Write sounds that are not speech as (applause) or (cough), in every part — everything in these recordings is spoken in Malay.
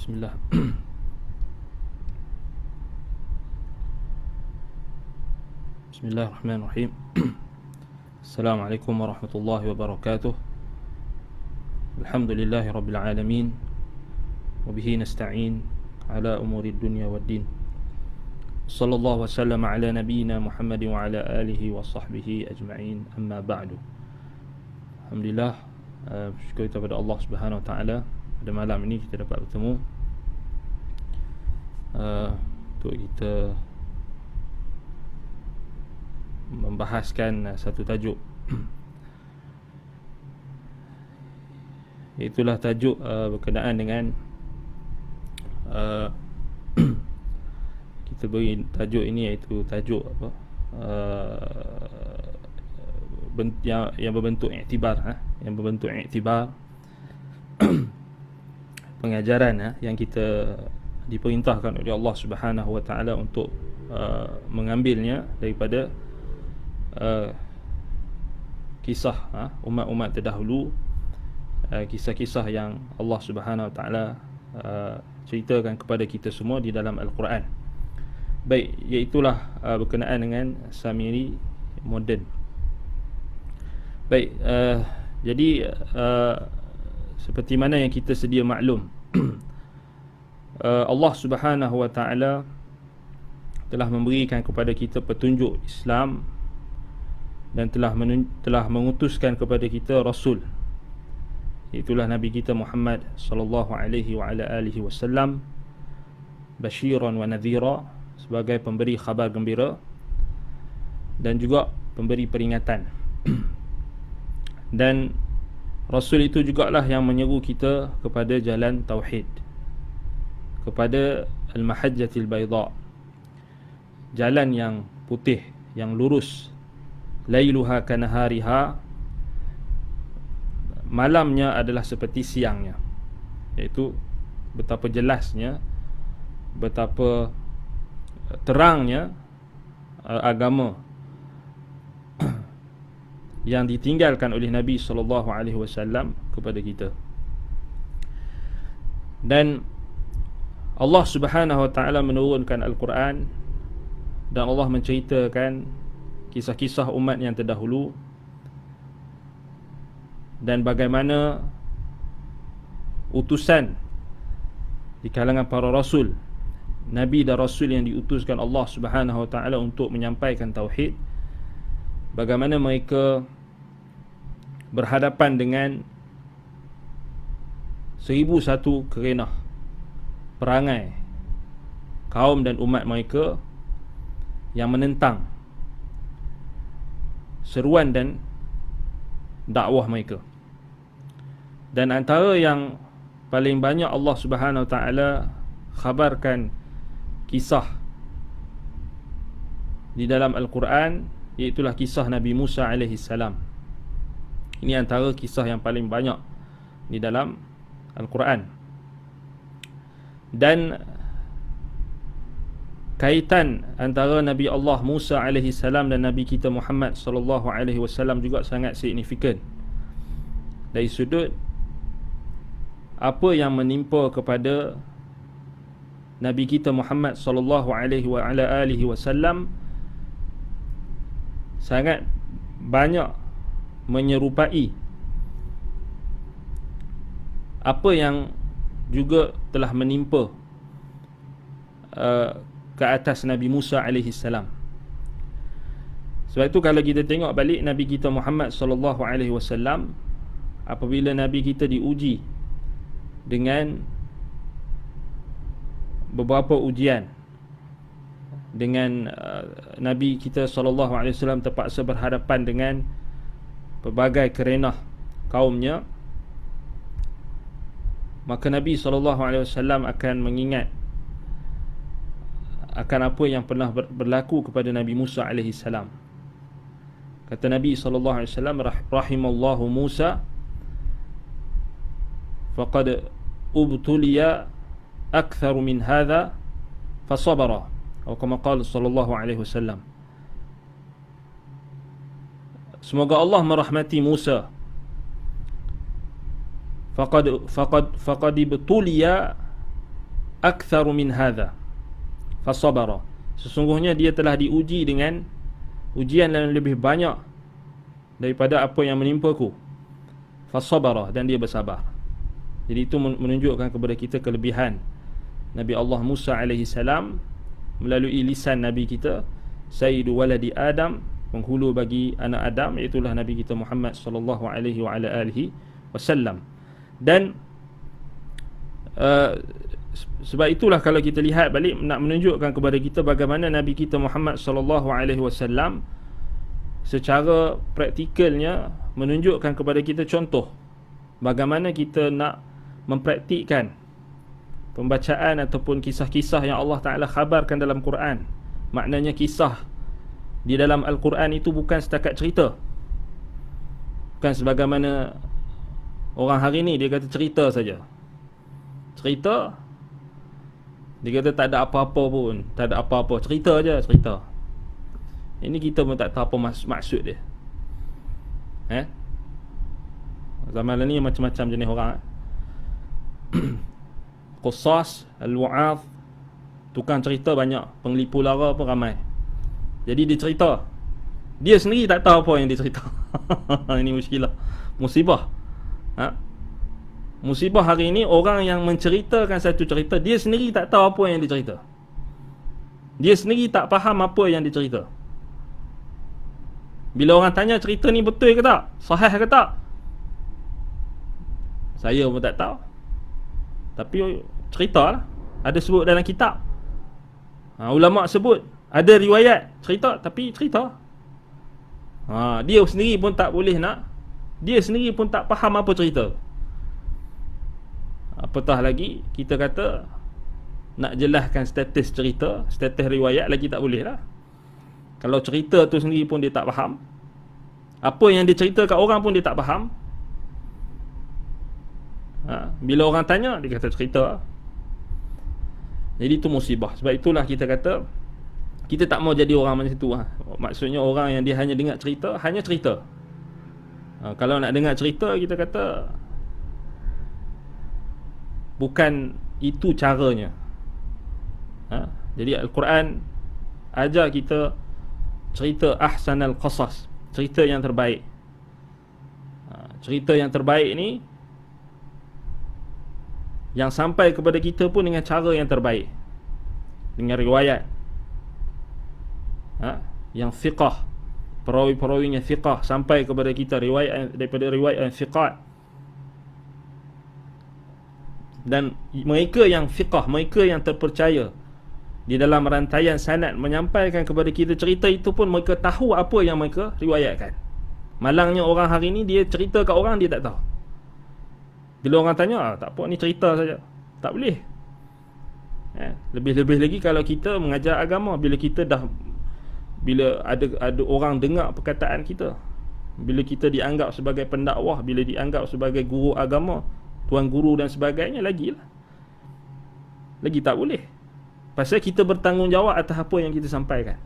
بسم الله بسم الله الرحمن الرحيم السلام عليكم ورحمة الله وبركاته الحمد لله رب العالمين وبه نستعين على أمور الدنيا والدين صلى الله وسلم على نبينا محمد وعلى آله وصحبه أجمعين أما بعد الحمد لله شكرا لله سبحانه وتعالى pada malam ini kita dapat bertemu uh, untuk kita membahaskan uh, satu tajuk (clears throat) itulah tajuk uh, berkenaan dengan uh, (clears throat) kita beri tajuk ini iaitu tajuk apa uh, yang, yang berbentuk iktibar ha? yang berbentuk iktibar (clears throat) pengajaran ya, yang kita diperintahkan oleh Allah Subhanahu Wa Taala untuk uh, mengambilnya daripada uh, kisah uh, umat-umat terdahulu uh, kisah-kisah yang Allah Subhanahu Wa Taala uh, ceritakan kepada kita semua di dalam Al-Quran. Baik, iaitulah uh, berkenaan dengan Samiri Modern. Baik, uh, jadi uh, seperti mana yang kita sedia maklum (clears throat) uh, Allah Subhanahu wa taala telah memberikan kepada kita petunjuk Islam dan telah telah mengutuskan kepada kita rasul itulah nabi kita Muhammad sallallahu alaihi wa ala alihi wasallam basyiran wa nadhira sebagai pemberi khabar gembira dan juga pemberi peringatan (clears throat) dan Rasul itu jugalah yang menyeru kita kepada jalan tauhid. Kepada al-mahajjatil bayda. Jalan yang putih, yang lurus. Lailuha kanahariha. Malamnya adalah seperti siangnya. Iaitu betapa jelasnya, betapa eh, terangnya eh, agama (clears throat) yang ditinggalkan oleh Nabi sallallahu alaihi wasallam kepada kita. Dan Allah Subhanahu wa taala menurunkan al-Quran dan Allah menceritakan kisah-kisah umat yang terdahulu dan bagaimana utusan di kalangan para rasul nabi dan rasul yang diutuskan Allah Subhanahu wa taala untuk menyampaikan tauhid bagaimana mereka berhadapan dengan seribu satu kerenah perangai kaum dan umat mereka yang menentang seruan dan dakwah mereka dan antara yang paling banyak Allah Subhanahu Wa Taala khabarkan kisah di dalam Al-Quran Iaitulah kisah Nabi Musa AS Ini antara kisah yang paling banyak Di dalam Al-Quran Dan Kaitan antara Nabi Allah Musa AS Dan Nabi kita Muhammad SAW Juga sangat signifikan Dari sudut Apa yang menimpa kepada Nabi kita Muhammad sallallahu alaihi wa ala alihi wasallam sangat banyak menyerupai apa yang juga telah menimpa uh, ke atas Nabi Musa alaihi salam. Sebab itu kalau kita tengok balik Nabi kita Muhammad sallallahu alaihi wasallam apabila Nabi kita diuji dengan beberapa ujian dengan uh, Nabi kita SAW terpaksa berhadapan dengan pelbagai kerenah kaumnya maka Nabi SAW akan mengingat akan apa yang pernah berlaku kepada Nabi Musa AS kata Nabi SAW rahimallahu Musa faqad ubtuliya أكثر من هذا فصبرا atau kama qala sallallahu alaihi wasallam. Semoga Allah merahmati Musa. Faqad faqad faqad ibtuliya akthar min hadha. Fasabara. Sesungguhnya dia telah diuji dengan ujian yang lebih banyak daripada apa yang menimpaku. Fasabara dan dia bersabar. Jadi itu menunjukkan kepada kita kelebihan Nabi Allah Musa alaihi salam melalui lisan Nabi kita Sayyidu waladi Adam penghulu bagi anak Adam itulah Nabi kita Muhammad sallallahu alaihi wa alihi wasallam dan uh, sebab itulah kalau kita lihat balik nak menunjukkan kepada kita bagaimana Nabi kita Muhammad sallallahu alaihi wasallam secara praktikalnya menunjukkan kepada kita contoh bagaimana kita nak mempraktikkan pembacaan ataupun kisah-kisah yang Allah Ta'ala khabarkan dalam Quran maknanya kisah di dalam Al-Quran itu bukan setakat cerita bukan sebagaimana orang hari ini dia kata cerita saja cerita dia kata tak ada apa-apa pun tak ada apa-apa cerita saja cerita ini kita pun tak tahu apa maks- maksud dia eh zaman ini macam-macam jenis orang (clears throat) Qusas Al-Wa'af Tukang cerita banyak Penglipu lara pun ramai Jadi dia cerita Dia sendiri tak tahu apa yang dia cerita (laughs) Ini musibah Musibah ha? Musibah hari ini Orang yang menceritakan satu cerita Dia sendiri tak tahu apa yang dia cerita Dia sendiri tak faham apa yang dia cerita Bila orang tanya cerita ni betul ke tak Sahih ke tak Saya pun tak tahu tapi oh, cerita lah Ada sebut dalam kitab ha, Ulama' sebut Ada riwayat cerita tapi cerita ha, Dia sendiri pun tak boleh nak Dia sendiri pun tak faham apa cerita Apatah lagi kita kata Nak jelaskan status cerita Status riwayat lagi tak boleh lah Kalau cerita tu sendiri pun dia tak faham apa yang dia cerita kat orang pun dia tak faham ha. Bila orang tanya Dia kata cerita Jadi itu musibah Sebab itulah kita kata Kita tak mau jadi orang macam tu ha. Maksudnya orang yang dia hanya dengar cerita Hanya cerita ha. Kalau nak dengar cerita Kita kata Bukan itu caranya ha. Jadi Al-Quran Ajar kita Cerita ahsanal qasas Cerita yang terbaik ha, Cerita yang terbaik ni yang sampai kepada kita pun dengan cara yang terbaik dengan riwayat ha? yang fiqah perawi perawinya yang sampai kepada kita riwayat daripada riwayat yang fiqah dan mereka yang fiqah mereka yang terpercaya di dalam rantaian sanad menyampaikan kepada kita cerita itu pun mereka tahu apa yang mereka riwayatkan malangnya orang hari ini dia cerita kat orang dia tak tahu bila orang tanya, ah, tak apa ni cerita saja. Tak boleh. Eh, lebih-lebih lagi kalau kita mengajar agama bila kita dah bila ada ada orang dengar perkataan kita. Bila kita dianggap sebagai pendakwah, bila dianggap sebagai guru agama, tuan guru dan sebagainya lagi lah Lagi tak boleh. Pasal kita bertanggungjawab atas apa yang kita sampaikan.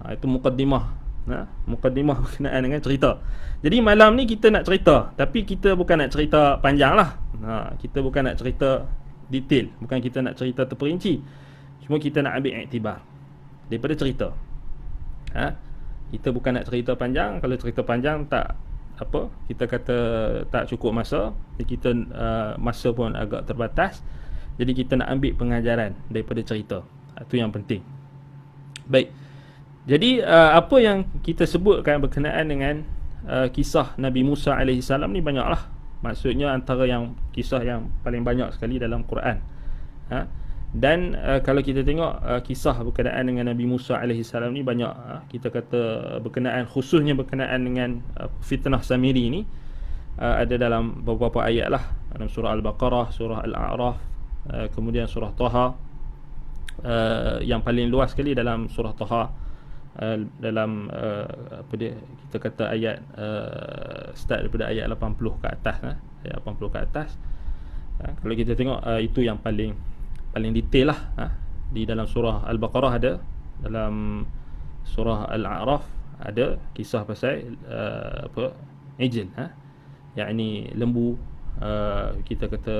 Ha, itu mukadimah ha? Mukaddimah berkenaan (laughs) dengan cerita Jadi malam ni kita nak cerita Tapi kita bukan nak cerita panjang lah ha, Kita bukan nak cerita detail Bukan kita nak cerita terperinci Cuma kita nak ambil iktibar Daripada cerita ha? Kita bukan nak cerita panjang Kalau cerita panjang tak apa kita kata tak cukup masa kita uh, masa pun agak terbatas jadi kita nak ambil pengajaran daripada cerita itu ha, yang penting baik jadi uh, apa yang kita sebutkan berkenaan dengan uh, kisah Nabi Musa alaihi salam ni banyaklah. Maksudnya antara yang kisah yang paling banyak sekali dalam Quran. Ha? Dan uh, kalau kita tengok uh, kisah berkenaan dengan Nabi Musa alaihi salam ni banyak. Uh, kita kata berkenaan khususnya berkenaan dengan uh, fitnah Samiri ni uh, ada dalam beberapa ayat lah. Dalam surah Al-Baqarah, surah Al-A'raf, uh, kemudian surah Taha. Uh, yang paling luas sekali dalam surah Taha. Uh, dalam uh, apa dia kita kata ayat uh, start daripada ayat 80 ke atas eh, ayat 80 ke atas uh, kalau kita tengok uh, itu yang paling paling detail lah uh, di dalam surah al-baqarah ada dalam surah al-a'raf ada kisah pasal uh, apa ejen ha uh, yakni lembu uh, kita kata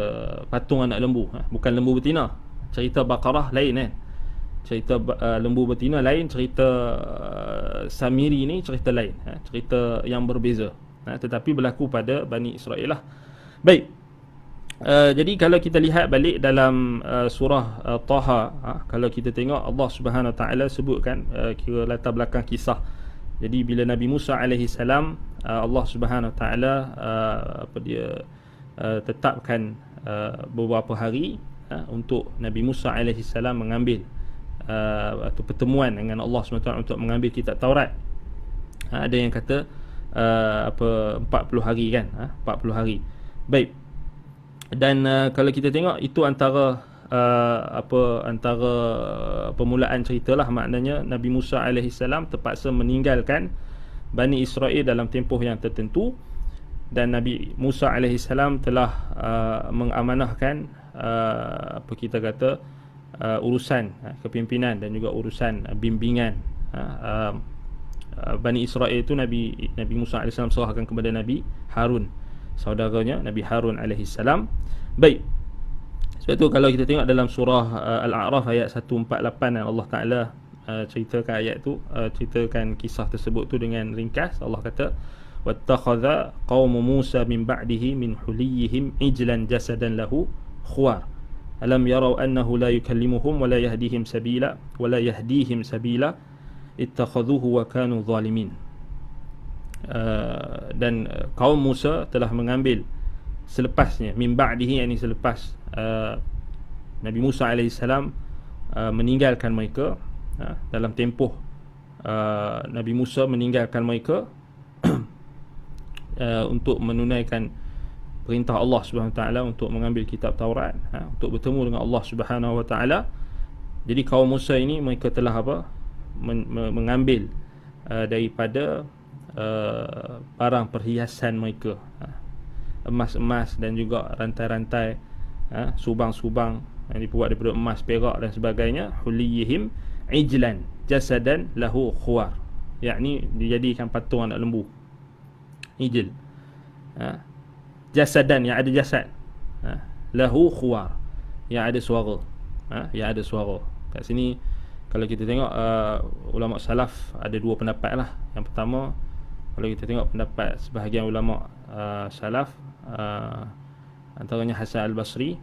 patung anak lembu uh, bukan lembu betina cerita baqarah lain kan eh cerita uh, lembu betina lain cerita uh, samiri ni cerita lain eh? cerita yang berbeza eh? tetapi berlaku pada bani israel lah baik Uh, jadi kalau kita lihat balik dalam uh, surah uh, Taha ha, kalau kita tengok Allah Subhanahu taala sebutkan uh, kira latar belakang kisah. Jadi bila Nabi Musa alaihi salam uh, Allah Subhanahu taala uh, apa dia uh, tetapkan uh, beberapa hari uh, untuk Nabi Musa alaihi salam mengambil uh, atau pertemuan dengan Allah SWT untuk mengambil kitab Taurat ha, ada yang kata uh, apa 40 hari kan ha, 40 hari baik dan uh, kalau kita tengok itu antara uh, apa antara permulaan ceritalah maknanya Nabi Musa alaihi salam terpaksa meninggalkan Bani Israel dalam tempoh yang tertentu dan Nabi Musa alaihi salam telah uh, mengamanahkan uh, apa kita kata uh, uh, urusan uh, kepimpinan dan juga urusan uh, bimbingan uh, um, uh, Bani Israel itu Nabi Nabi Musa AS serahkan kepada Nabi Harun saudaranya Nabi Harun alaihi Baik. Sebab tu kalau kita tengok dalam surah uh, Al-A'raf ayat 148 dan Allah Taala uh, ceritakan ayat tu, uh, ceritakan kisah tersebut tu dengan ringkas. Allah kata, "Wattakhadha qaum Musa min ba'dihi min huliyihim ijlan jasadan lahu khuwar." alam yarau annahu la yukallimuhum wa la yahdihim sabila wa la yahdihim sabila ittakhadhuhu wa kanu zalimin uh, dan uh, kaum Musa telah mengambil selepasnya min ba'dihi yakni selepas uh, Nabi Musa alaihi uh, meninggalkan mereka uh, dalam tempoh uh, Nabi Musa meninggalkan mereka (coughs) uh, untuk menunaikan perintah Allah Subhanahu taala untuk mengambil kitab Taurat ha, untuk bertemu dengan Allah Subhanahu wa taala jadi kaum Musa ini mereka telah apa men, men, mengambil uh, daripada uh, barang perhiasan mereka ha, emas-emas dan juga rantai-rantai ha, subang-subang yang dibuat daripada emas perak dan sebagainya huliyihim ijlan jasadan lahu khuar yakni dijadikan patung anak lembu ijil ha, jasadan yang ada jasad ha. lahu khuar yang ada suara ha. yang ada suara kat sini kalau kita tengok uh, ulama salaf ada dua pendapat lah yang pertama kalau kita tengok pendapat sebahagian ulama uh, salaf uh, antaranya Hasan al-Basri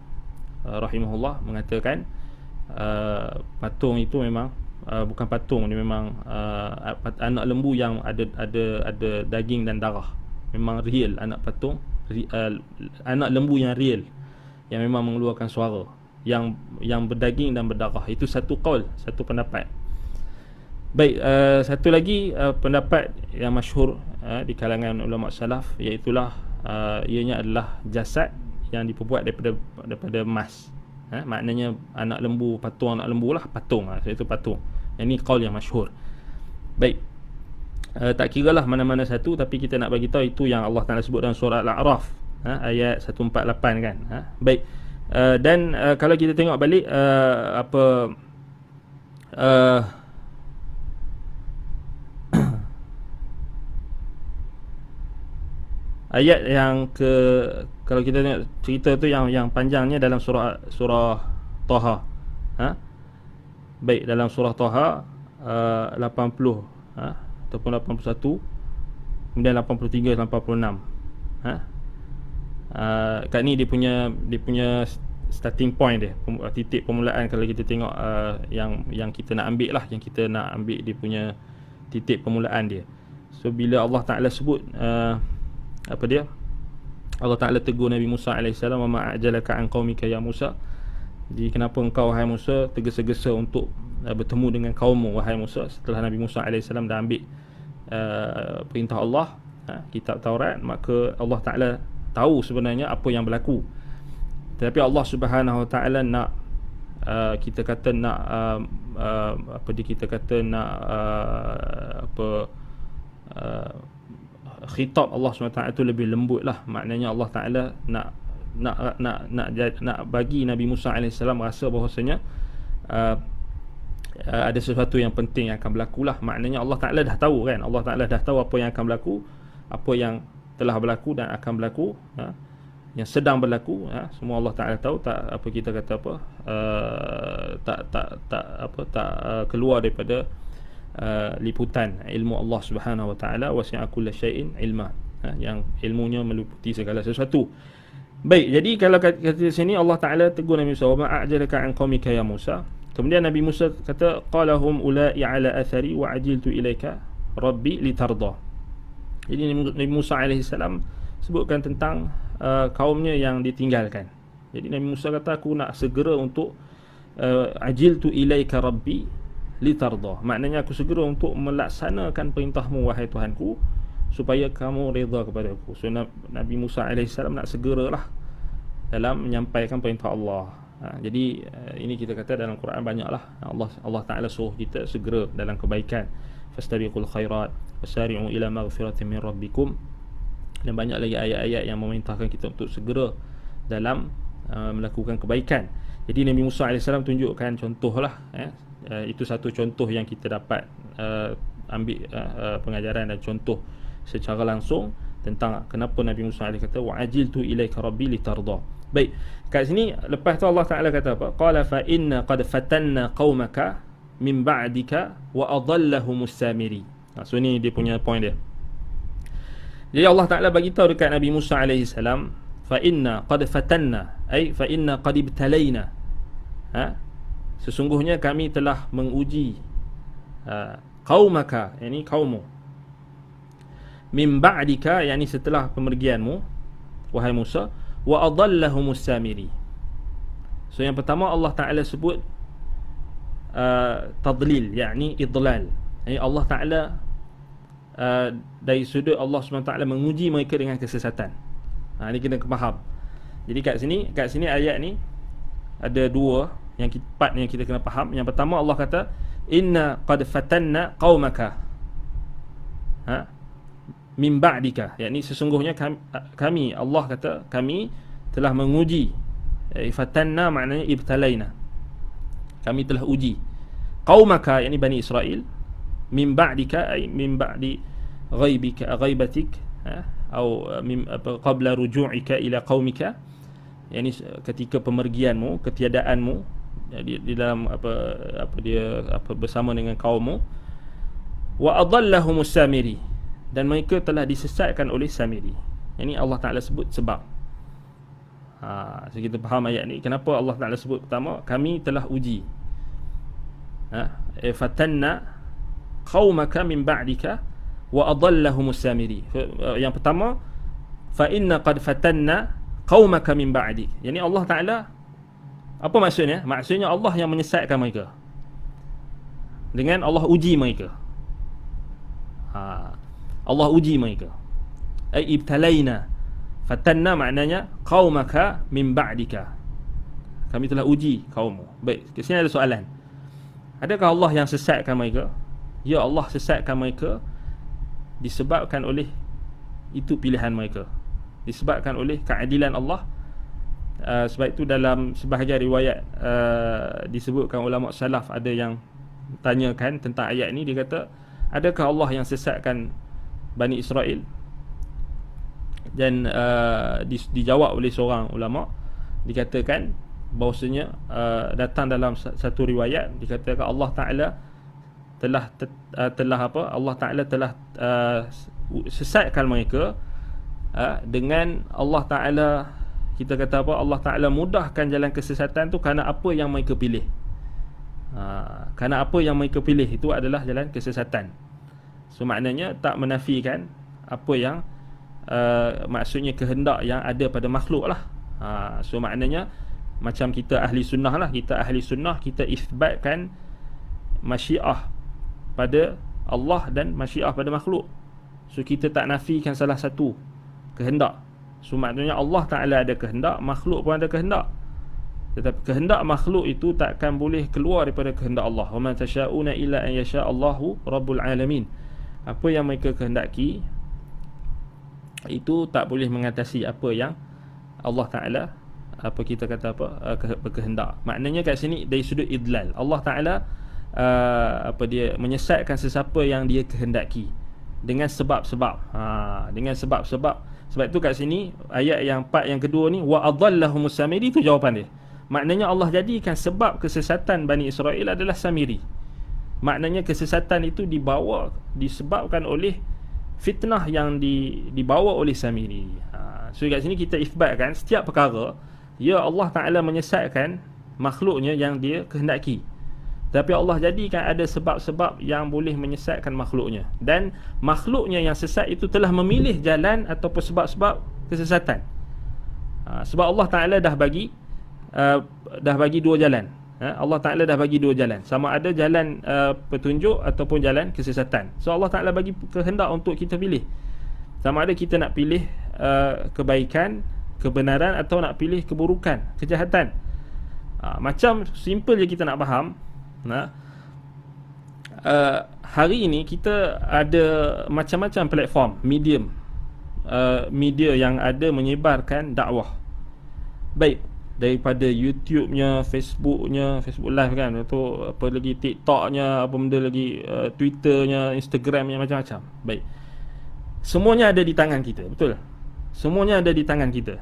uh, rahimahullah mengatakan uh, patung itu memang Uh, bukan patung dia memang uh, anak lembu yang ada ada ada daging dan darah memang real anak patung uh, anak lembu yang real yang memang mengeluarkan suara yang yang berdaging dan berdarah itu satu kaul satu pendapat baik uh, satu lagi uh, pendapat yang masyhur uh, di kalangan ulama salaf iaitu uh, ianya adalah jasad yang dibuat daripada daripada emas uh, maknanya anak lembu patung anak lembulah patung uh, iaitu patung ini kaul yang masyhur baik uh, tak kira lah mana-mana satu tapi kita nak bagi tahu itu yang Allah Taala sebut dalam surah Al-A'raf uh, ayat 148 kan. Uh, baik. Uh, dan uh, kalau kita tengok balik uh, apa uh, (coughs) ayat yang ke kalau kita tengok cerita tu yang yang panjangnya dalam surah surah Taha. Ha? Baik dalam surah Taha uh, 80 ha ataupun 81 kemudian 83 dan 86 ha uh, kat ni dia punya dia punya starting point dia titik permulaan kalau kita tengok uh, yang yang kita nak ambil lah yang kita nak ambil dia punya titik permulaan dia so bila Allah Taala sebut uh, apa dia Allah Taala tegur Nabi Musa alaihi salam wa ma'ajalaka an qaumika ya Musa Di kenapa engkau hai Musa tergesa-gesa untuk uh, bertemu dengan kaum wahai Musa setelah Nabi Musa AS dah ambil uh, perintah Allah uh, kitab Taurat maka Allah Taala tahu sebenarnya apa yang berlaku tetapi Allah Subhanahu Wa Taala nak uh, kita kata nak uh, uh, apa dia kita kata nak uh, apa uh, khitab Allah Subhanahu Wa Taala tu lebih lembut lah maknanya Allah Taala nak nak nak nak nak bagi Nabi Musa alaihissalam rasa bahawasanya uh, uh, ada sesuatu yang penting yang akan berlaku lah maknanya Allah Ta'ala dah tahu kan Allah Ta'ala dah tahu apa yang akan berlaku apa yang telah berlaku dan akan berlaku ya, yang sedang berlaku ya, semua Allah Taala tahu tak apa kita kata apa uh, tak tak tak apa tak uh, keluar daripada uh, liputan ilmu Allah Subhanahu Wa Taala wasi'a kulla shay'in ilma ya, yang ilmunya meliputi segala sesuatu baik jadi kalau kata, kata sini Allah Taala tegur Nabi Musa wa ma'ajalaka an qaumika ya Musa Kemudian Nabi Musa kata qalahum ula'i ala athari wa ajiltu ilaika rabbi litardha. Jadi Nabi Musa alaihi salam sebutkan tentang uh, kaumnya yang ditinggalkan. Jadi Nabi Musa kata aku nak segera untuk uh, ajiltu ilaika rabbi litardha. Maknanya aku segera untuk melaksanakan perintahmu wahai Tuhanku supaya kamu redha kepada aku. So Nabi Musa alaihi salam nak segeralah dalam menyampaikan perintah Allah Ha, jadi uh, ini kita kata dalam Quran banyaklah Allah Allah Taala suruh kita segera dalam kebaikan fastabiqul khairat wasari'u ila maghfirati min rabbikum dan banyak lagi ayat-ayat yang memerintahkan kita untuk segera dalam uh, melakukan kebaikan. Jadi Nabi Musa AS tunjukkan contohlah eh, uh, itu satu contoh yang kita dapat uh, ambil uh, uh, pengajaran dan contoh secara langsung tentang kenapa Nabi Musa AS kata wa ajiltu ilaika rabbi litardha Baik. Kat sini lepas tu Allah Taala kata apa? Qala fa inna qad fatanna qaumaka min ba'dika wa adallahum as-samiri. Ha, so ni dia punya point dia. Jadi Allah Taala bagi tahu dekat Nabi Musa alaihi salam, fa inna qad fatanna, ay, fa inna qad ibtalaina. Ha? Sesungguhnya kami telah menguji ha, qaumaka, yakni kaummu. Min ba'dika, yakni setelah pemergianmu wahai Musa, wa adallahum samiri so yang pertama Allah Taala sebut uh, tadlil yakni idlal yani Allah Taala uh, dari sudut Allah SWT menguji mereka dengan kesesatan ha, ini kena faham jadi kat sini kat sini ayat ni ada dua yang kita, part yang kita kena faham yang pertama Allah kata inna qad fatanna qaumaka ha min ba'dika yakni sesungguhnya kami, kami Allah kata kami telah menguji eh, ifatanna maknanya ibtalaina kami telah uji qaumaka yakni bani Israel min ba'dika ay min ba'di ghaibika ghaibatik atau eh, eh, min qabla ruju'ika ila qaumika yakni ketika pemergianmu ketiadaanmu di, di dalam apa apa dia apa bersama dengan kaummu wa adallahumus samiri dan mereka telah disesatkan oleh Samiri. Ini Allah Taala sebut sebab. Ha, so kita faham ayat ni kenapa Allah Taala sebut pertama kami telah uji. Ha, eh, fatanna qaumaka min ba'dika wa adallahum samiri. Eh, yang pertama fa inna qad fatanna qaumaka min ba'di. Yani Allah Taala apa maksudnya? Maksudnya Allah yang menyesatkan mereka. Dengan Allah uji mereka. Ha, Allah uji mereka. Ai ibtalaina fatanna maknanya qaumaka min ba'dika. Kami telah uji kaummu. Baik, di sini ada soalan. Adakah Allah yang sesatkan mereka? Ya Allah sesatkan mereka disebabkan oleh itu pilihan mereka. Disebabkan oleh keadilan Allah. Uh, sebab itu dalam sebahagian riwayat uh, disebutkan ulama salaf ada yang tanyakan tentang ayat ini dia kata adakah Allah yang sesatkan Bani Israel dan uh, di, dijawab oleh seorang ulama dikatakan bahawasanya uh, datang dalam satu riwayat dikatakan Allah Taala telah te, uh, telah apa Allah Taala telah uh, sesatkan mereka uh, dengan Allah Taala kita kata apa Allah Taala mudahkan jalan kesesatan tu kerana apa yang mereka pilih uh, kerana apa yang mereka pilih itu adalah jalan kesesatan So maknanya tak menafikan apa yang uh, maksudnya kehendak yang ada pada makhluk lah. Ha, so maknanya macam kita ahli sunnah lah. Kita ahli sunnah kita isbatkan masyiah pada Allah dan masyiah pada makhluk. So kita tak nafikan salah satu kehendak. So maknanya Allah Ta'ala ada kehendak, makhluk pun ada kehendak. Tetapi kehendak makhluk itu takkan boleh keluar daripada kehendak Allah. وَمَا تَشَاءُنَا إِلَّا أَنْ يَشَاءَ اللَّهُ رَبُّ الْعَالَمِينَ apa yang mereka kehendaki itu tak boleh mengatasi apa yang Allah Taala apa kita kata apa eh, berkehendak. Maknanya kat sini dari sudut idlal. Allah Taala eh, apa dia menyesatkan sesiapa yang dia kehendaki dengan sebab-sebab. Ha, dengan sebab-sebab. Sebab itu kat sini ayat yang part yang kedua ni wa adallahu musamiri itu jawapan dia. Maknanya Allah jadikan sebab kesesatan Bani Israel adalah Samiri maknanya kesesatan itu dibawa disebabkan oleh fitnah yang di, dibawa oleh Samiri ha. so kat sini kita isbatkan setiap perkara ya Allah Ta'ala menyesatkan makhluknya yang dia kehendaki tapi Allah jadikan ada sebab-sebab yang boleh menyesatkan makhluknya dan makhluknya yang sesat itu telah memilih jalan ataupun sebab-sebab kesesatan ha. sebab Allah Ta'ala dah bagi uh, dah bagi dua jalan Ha? Allah Ta'ala dah bagi dua jalan Sama ada jalan uh, petunjuk Ataupun jalan kesesatan So Allah Ta'ala bagi kehendak untuk kita pilih Sama ada kita nak pilih uh, Kebaikan, kebenaran Atau nak pilih keburukan, kejahatan uh, Macam simple je kita nak faham nah, ha? uh, Hari ini kita ada Macam-macam platform, medium uh, Media yang ada menyebarkan dakwah Baik, daripada YouTube-nya, Facebook-nya, Facebook Live kan, atau apa lagi TikTok-nya, apa benda lagi uh, Twitter-nya, Instagram-nya macam-macam. Baik. Semuanya ada di tangan kita, betul? Semuanya ada di tangan kita.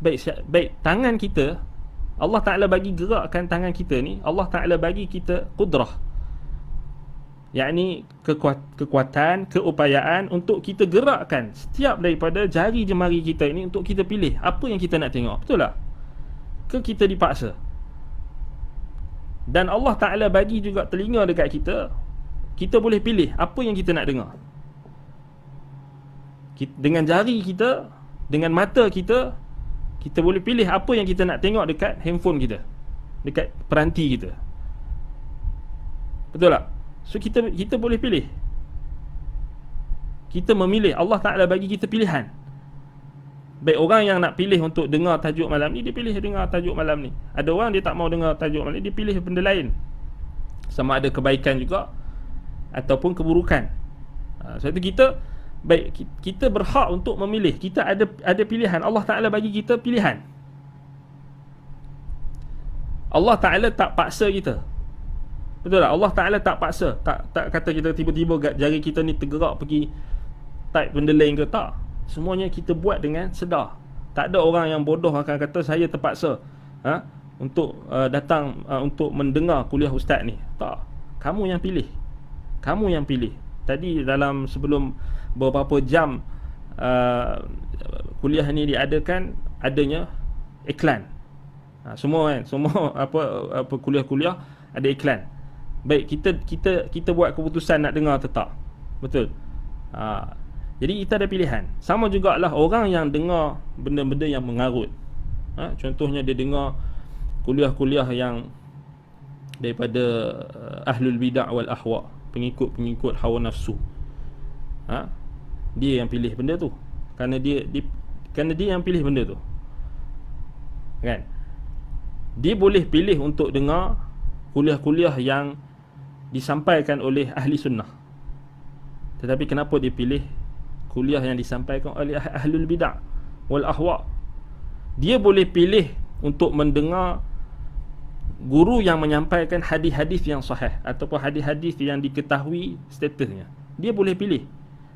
Baik, siap, baik tangan kita Allah Taala bagi gerakkan tangan kita ni, Allah Taala bagi kita kudrah. Yakni kekuat, kekuatan, keupayaan untuk kita gerakkan setiap daripada jari jemari kita ini untuk kita pilih apa yang kita nak tengok. Betul tak? ke kita dipaksa dan Allah Ta'ala bagi juga telinga dekat kita kita boleh pilih apa yang kita nak dengar dengan jari kita dengan mata kita kita boleh pilih apa yang kita nak tengok dekat handphone kita dekat peranti kita betul tak so kita kita boleh pilih kita memilih Allah Taala bagi kita pilihan Baik orang yang nak pilih untuk dengar tajuk malam ni Dia pilih dengar tajuk malam ni Ada orang dia tak mau dengar tajuk malam ni Dia pilih benda lain Sama ada kebaikan juga Ataupun keburukan ha, Sebab itu kita Baik kita berhak untuk memilih Kita ada ada pilihan Allah Ta'ala bagi kita pilihan Allah Ta'ala tak paksa kita Betul tak? Allah Ta'ala tak paksa Tak tak kata kita tiba-tiba jari kita ni tergerak pergi Type benda lain ke tak semuanya kita buat dengan sedar tak ada orang yang bodoh akan kata saya terpaksa ha, untuk uh, datang uh, untuk mendengar kuliah ustaz ni tak kamu yang pilih kamu yang pilih tadi dalam sebelum beberapa jam uh, kuliah ni diadakan adanya iklan ha, semua kan semua (laughs) apa apa kuliah-kuliah ada iklan baik kita kita kita buat keputusan nak dengar atau tak betul ha, jadi kita ada pilihan Sama jugalah orang yang dengar benda-benda yang mengarut ha? Contohnya dia dengar kuliah-kuliah yang Daripada uh, Ahlul Bidak wal Ahwa Pengikut-pengikut hawa nafsu ha? Dia yang pilih benda tu Kerana dia, dia kerana dia yang pilih benda tu Kan? Dia boleh pilih untuk dengar Kuliah-kuliah yang Disampaikan oleh ahli sunnah Tetapi kenapa dia pilih kuliah yang disampaikan oleh ahlul bidah wal ahwa dia boleh pilih untuk mendengar guru yang menyampaikan hadis-hadis yang sahih ataupun hadis-hadis yang diketahui statusnya dia boleh pilih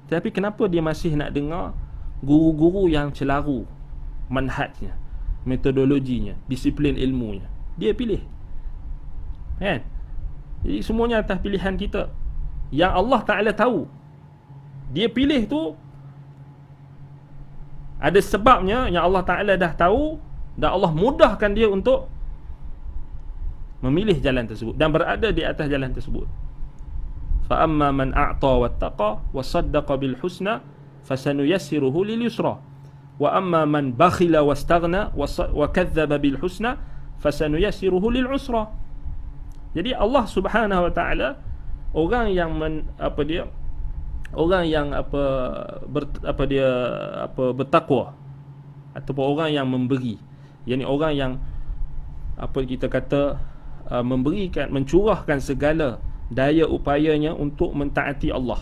tetapi kenapa dia masih nak dengar guru-guru yang celaru manhajnya metodologinya disiplin ilmunya dia pilih kan jadi semuanya atas pilihan kita yang Allah Taala tahu dia pilih tu ada sebabnya yang Allah Ta'ala dah tahu Dan Allah mudahkan dia untuk Memilih jalan tersebut Dan berada di atas jalan tersebut Fa'amma man a'ta wa taqa Wa saddaqa bil husna Fasanu yassiruhu lil yusra Wa amma man bakhila wa staghna Wa kathaba bil Fasanu yassiruhu lil usra Jadi Allah Subhanahu Wa Ta'ala Orang yang men, apa dia orang yang apa ber, apa dia apa bertakwa ataupun orang yang memberi yakni orang yang apa kita kata uh, memberikan mencurahkan segala daya upayanya untuk mentaati Allah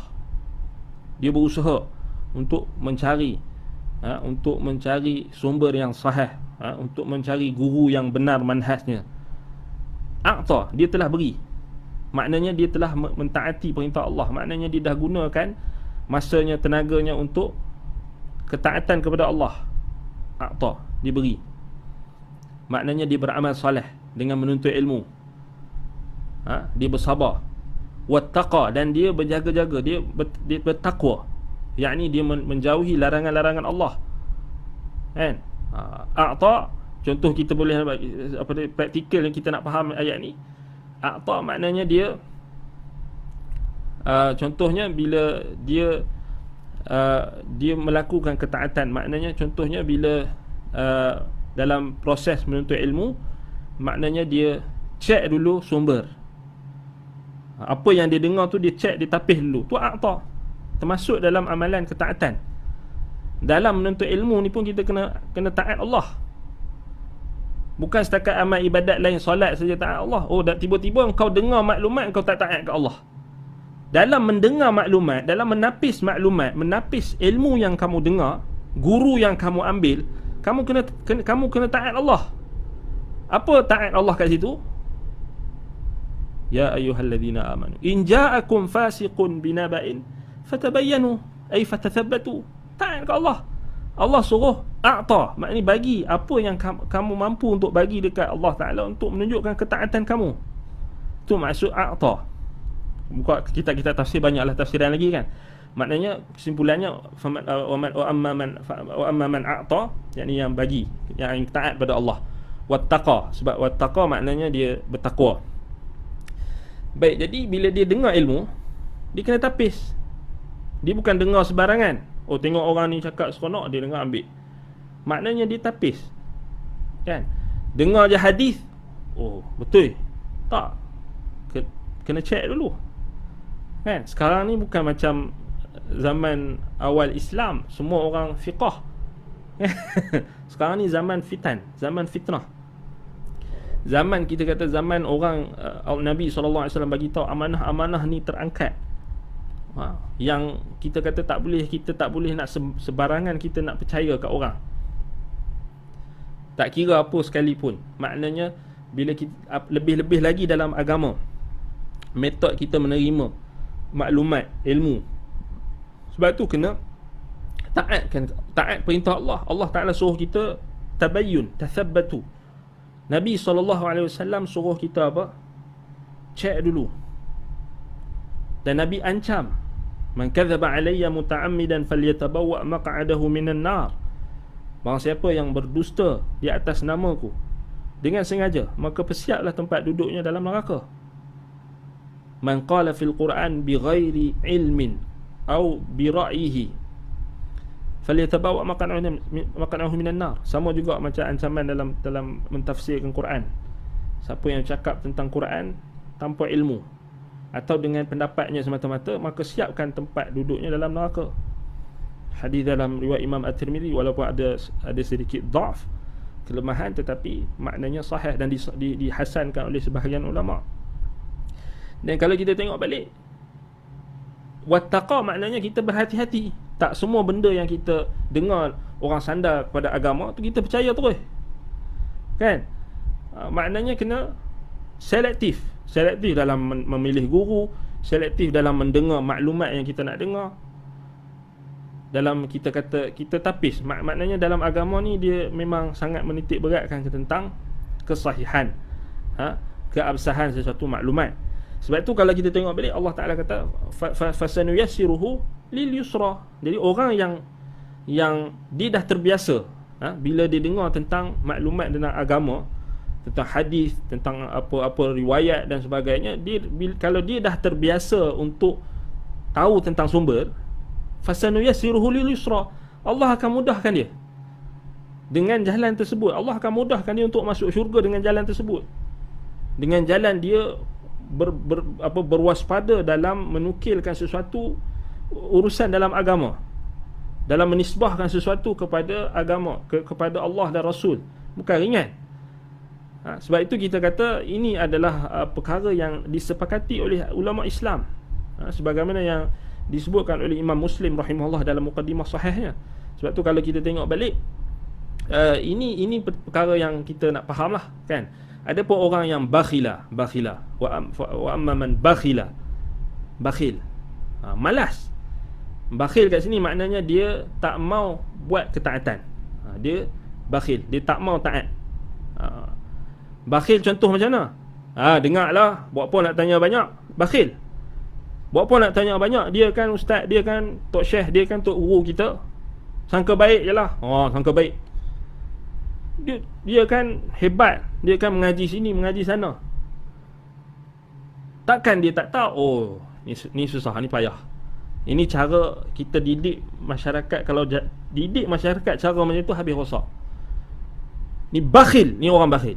dia berusaha untuk mencari ha, untuk mencari sumber yang sah, ha, uh, untuk mencari guru yang benar manhajnya a'ta dia telah beri maknanya dia telah mentaati perintah Allah maknanya dia dah gunakan masanya tenaganya untuk ketaatan kepada Allah akta diberi maknanya dia beramal soleh dengan menuntut ilmu ha? dia bersabar wattaqa dan dia berjaga-jaga dia dia Yang yakni dia menjauhi larangan-larangan Allah kan ha? akta contoh kita boleh apa dia, praktikal yang kita nak faham ayat ni apa maknanya dia uh, Contohnya bila dia uh, Dia melakukan ketaatan Maknanya contohnya bila uh, Dalam proses menuntut ilmu Maknanya dia Cek dulu sumber Apa yang dia dengar tu Dia cek dia tapih dulu Tu akta Termasuk dalam amalan ketaatan Dalam menuntut ilmu ni pun Kita kena kena taat Allah Bukan setakat amal ibadat lain solat saja taat Allah. Oh dah tiba-tiba engkau dengar maklumat engkau tak taat ke Allah. Dalam mendengar maklumat, dalam menapis maklumat, menapis ilmu yang kamu dengar, guru yang kamu ambil, kamu kena, kena kamu kena taat Allah. Apa taat Allah kat situ? Ya ayyuhalladzina amanu in ja'akum fasiqun binaba'in fatabayyanu ay fatathabbatu taat Allah. Allah suruh a'ta maknanya bagi apa yang kamu mampu untuk bagi dekat Allah Taala untuk menunjukkan ketaatan kamu itu maksud a'ta buka kita kita tafsir banyaklah tafsiran lagi kan maknanya kesimpulannya uh, wa amma man wa amma man a'ta yakni yang bagi yang taat pada Allah wattaqa sebab wattaqa maknanya dia bertakwa baik jadi bila dia dengar ilmu dia kena tapis dia bukan dengar sebarangan Oh tengok orang ni cakap seronok dia dengar ambil Maknanya dia tapis Kan Dengar je hadis Oh betul Tak Kena check dulu Kan Sekarang ni bukan macam Zaman awal Islam Semua orang fiqah (laughs) Sekarang ni zaman fitan Zaman fitnah Zaman kita kata zaman orang uh, Nabi SAW bagi tahu amanah-amanah ni terangkat ha, yang kita kata tak boleh kita tak boleh nak sebarangan kita nak percaya kat orang tak kira apa sekalipun maknanya bila kita lebih-lebih lagi dalam agama metod kita menerima maklumat ilmu sebab tu kena taatkan taat perintah Allah Allah Taala suruh kita tabayun, tathabbatu Nabi SAW suruh kita apa? Cek dulu Dan Nabi ancam Man kadzaba alayya muta'ammidan falyatabawwa maq'adahu minan nar. Barang siapa yang berdusta di atas namaku dengan sengaja, maka persiaplah tempat duduknya dalam neraka. Man qala fil Quran bi ghairi ilmin au bi ra'yihi falyatabawwa maq'adahu minan nar. Sama juga macam ancaman dalam dalam mentafsirkan Quran. Siapa yang cakap tentang Quran tanpa ilmu, atau dengan pendapatnya semata-mata maka siapkan tempat duduknya dalam neraka hadis dalam riwayat Imam At-Tirmizi walaupun ada ada sedikit dhaif kelemahan tetapi maknanya sahih dan dihasankan di, di oleh sebahagian ulama dan kalau kita tengok balik wattaqa maknanya kita berhati-hati tak semua benda yang kita dengar orang sandar kepada agama tu kita percaya terus kan ah, maknanya kena selektif selektif dalam memilih guru, selektif dalam mendengar maklumat yang kita nak dengar. Dalam kita kata kita tapis, Mak, maknanya dalam agama ni dia memang sangat menitik beratkan tentang kesahihan. Ha? keabsahan sesuatu maklumat. Sebab tu kalau kita tengok balik Allah Taala kata fasanu yassiruhu lil yusra. Jadi orang yang yang dia dah terbiasa ha, bila dia dengar tentang maklumat tentang agama tentang hadis tentang apa-apa riwayat dan sebagainya dia kalau dia dah terbiasa untuk tahu tentang sumber fasanu yasiruhu lil yusra Allah akan mudahkan dia dengan jalan tersebut Allah akan mudahkan dia untuk masuk syurga dengan jalan tersebut dengan jalan dia ber, ber, apa berwaspada dalam menukilkan sesuatu urusan dalam agama dalam menisbahkan sesuatu kepada agama ke, kepada Allah dan Rasul bukan ringan Ha, sebab itu kita kata ini adalah uh, perkara yang disepakati oleh ulama Islam. Ha, sebagaimana yang disebutkan oleh Imam Muslim rahimahullah dalam mukadimah sahihnya. Sebab tu kalau kita tengok balik uh, ini ini perkara yang kita nak lah, kan. Ada pun orang yang bakhila, bakhila wa, wa amma man bakhila. Bakhil. Ha, malas. Bakhil kat sini maknanya dia tak mau buat ketaatan. Ha, dia bakhil, dia tak mau taat. Ha, Bakhil contoh macam mana? Ha, lah, Buat apa nak tanya banyak? Bakhil. Buat apa nak tanya banyak? Dia kan ustaz, dia kan tok syekh, dia kan tok guru kita. Sangka baik je lah. Ha, sangka baik. Dia, dia kan hebat. Dia kan mengaji sini, mengaji sana. Takkan dia tak tahu? Oh, ni, ni susah, ni payah. Ini cara kita didik masyarakat. Kalau didik masyarakat cara macam tu habis rosak. Ni bakhil. Ni orang bakhil.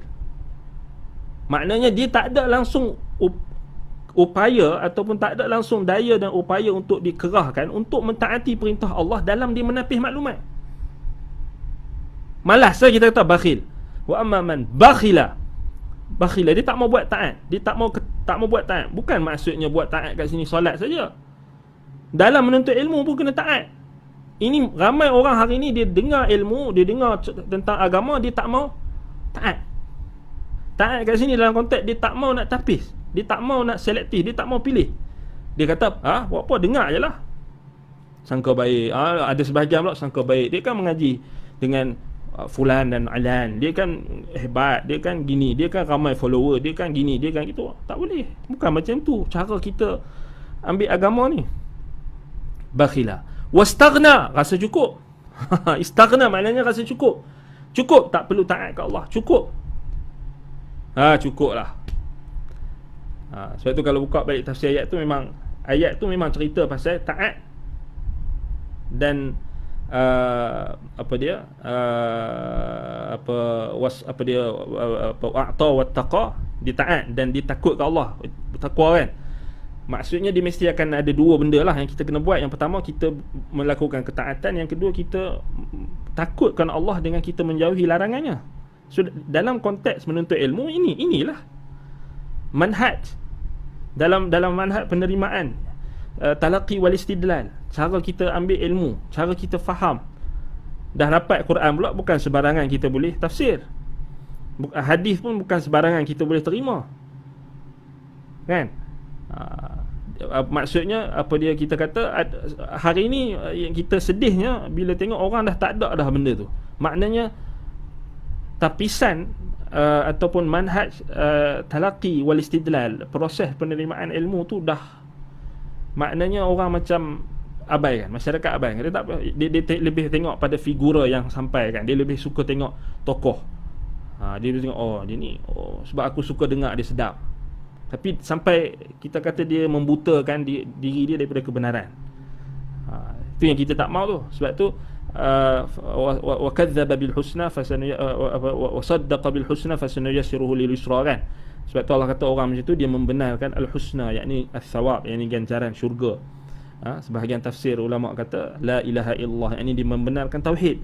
Maknanya dia tak ada langsung upaya ataupun tak ada langsung daya dan upaya untuk dikerahkan untuk mentaati perintah Allah dalam dia menapih maklumat. Malah saya kita kata bakhil. Wa amman bakhila. Bakhila dia tak mau buat taat. Dia tak mau tak mau buat taat. Bukan maksudnya buat taat kat sini solat saja. Dalam menuntut ilmu pun kena taat. Ini ramai orang hari ini dia dengar ilmu, dia dengar tentang agama dia tak mau taat. Tak kat sini dalam konteks dia tak mau nak tapis. Dia tak mau nak selektif, dia tak mau pilih. Dia kata, "Ha, buat apa dengar ajalah." Sangka baik. Ha, ada sebahagian pula sangka baik. Dia kan mengaji dengan uh, fulan dan alan. Dia kan hebat, dia kan gini, dia kan ramai follower, dia kan gini, dia kan gitu. Tak boleh. Bukan macam tu cara kita ambil agama ni. Bakhila. Wastagna, rasa cukup. (laughs) Istagna maknanya rasa cukup. Cukup tak perlu taat kat Allah. Cukup Ha cukup lah ha, Sebab tu kalau buka balik tafsir ayat tu memang Ayat tu memang cerita pasal taat Dan uh, Apa dia uh, Apa was, Apa dia apa, Wa'ta wa taqa Dia taat dan dia takut ke Allah Bertakwa kan Maksudnya dia mesti akan ada dua benda lah yang kita kena buat Yang pertama kita melakukan ketaatan Yang kedua kita takutkan Allah dengan kita menjauhi larangannya So dalam konteks menuntut ilmu ini inilah manhaj dalam dalam manhaj penerimaan uh, talaqi wal istidlal cara kita ambil ilmu cara kita faham dah dapat Quran pula bukan sebarangan kita boleh tafsir bukan eh, hadis pun bukan sebarangan kita boleh terima kan uh, maksudnya apa dia kita kata hari ini yang eh, kita sedihnya bila tengok orang dah tak ada dah benda tu maknanya tapisan uh, eh, ataupun manhaj uh, talaqi wal istidlal proses penerimaan ilmu tu dah maknanya orang macam abai kan masyarakat abai kan dia tak dia, dia te- lebih tengok pada figura yang sampai kan dia lebih suka tengok tokoh ha, dia lebih tengok oh dia ni oh sebab aku suka dengar dia sedap tapi sampai kita kata dia membutakan di, diri dia daripada kebenaran ha, itu yang kita tak mau tu sebab tu وكذب بالحسنى فسن وصدق بالحسنى فسنيسره لليسرى kan sebab tu Allah kata orang macam tu dia membenarkan al-husna yakni al-thawab yakni ganjaran syurga ha? sebahagian tafsir ulama kata la ilaha illallah yakni dia membenarkan tauhid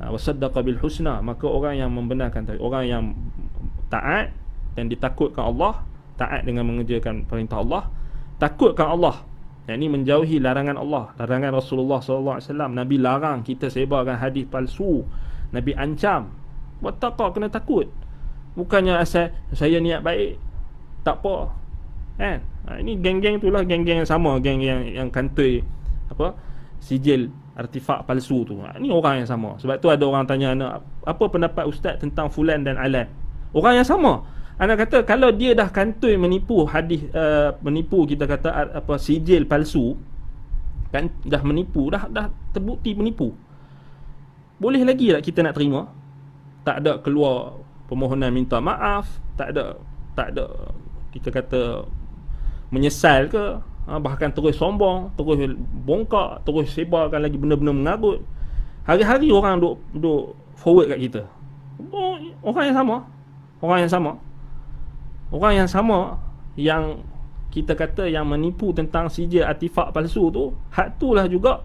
ha? wasaddaqa bil husna maka orang yang membenarkan tauhid orang yang taat dan ditakutkan Allah taat dengan mengerjakan perintah Allah takutkan Allah yang ini menjauhi larangan Allah, larangan Rasulullah SAW. Nabi larang kita sebarkan hadis palsu. Nabi ancam. Buat takut, kena takut. Bukannya asal saya niat baik. Tak apa. Kan? Ha, ini geng-geng itulah geng-geng yang sama, geng yang yang kantoi apa? Sijil artifak palsu tu. Ha, ini orang yang sama. Sebab tu ada orang tanya apa pendapat ustaz tentang fulan dan alam. Orang yang sama. Anak kata kalau dia dah kantoi menipu hadis uh, menipu kita kata uh, apa sijil palsu kan dah menipu dah dah terbukti menipu. Boleh lagi tak kita nak terima? Tak ada keluar permohonan minta maaf, tak ada tak ada kita kata menyesal ke? Ha, bahkan terus sombong, terus bongkak, terus sebarkan lagi benda-benda mengarut. Hari-hari orang duk duk forward kat kita. Oh, orang yang sama. Orang yang sama orang yang sama yang kita kata yang menipu tentang sijil artifak palsu tu hak tu lah juga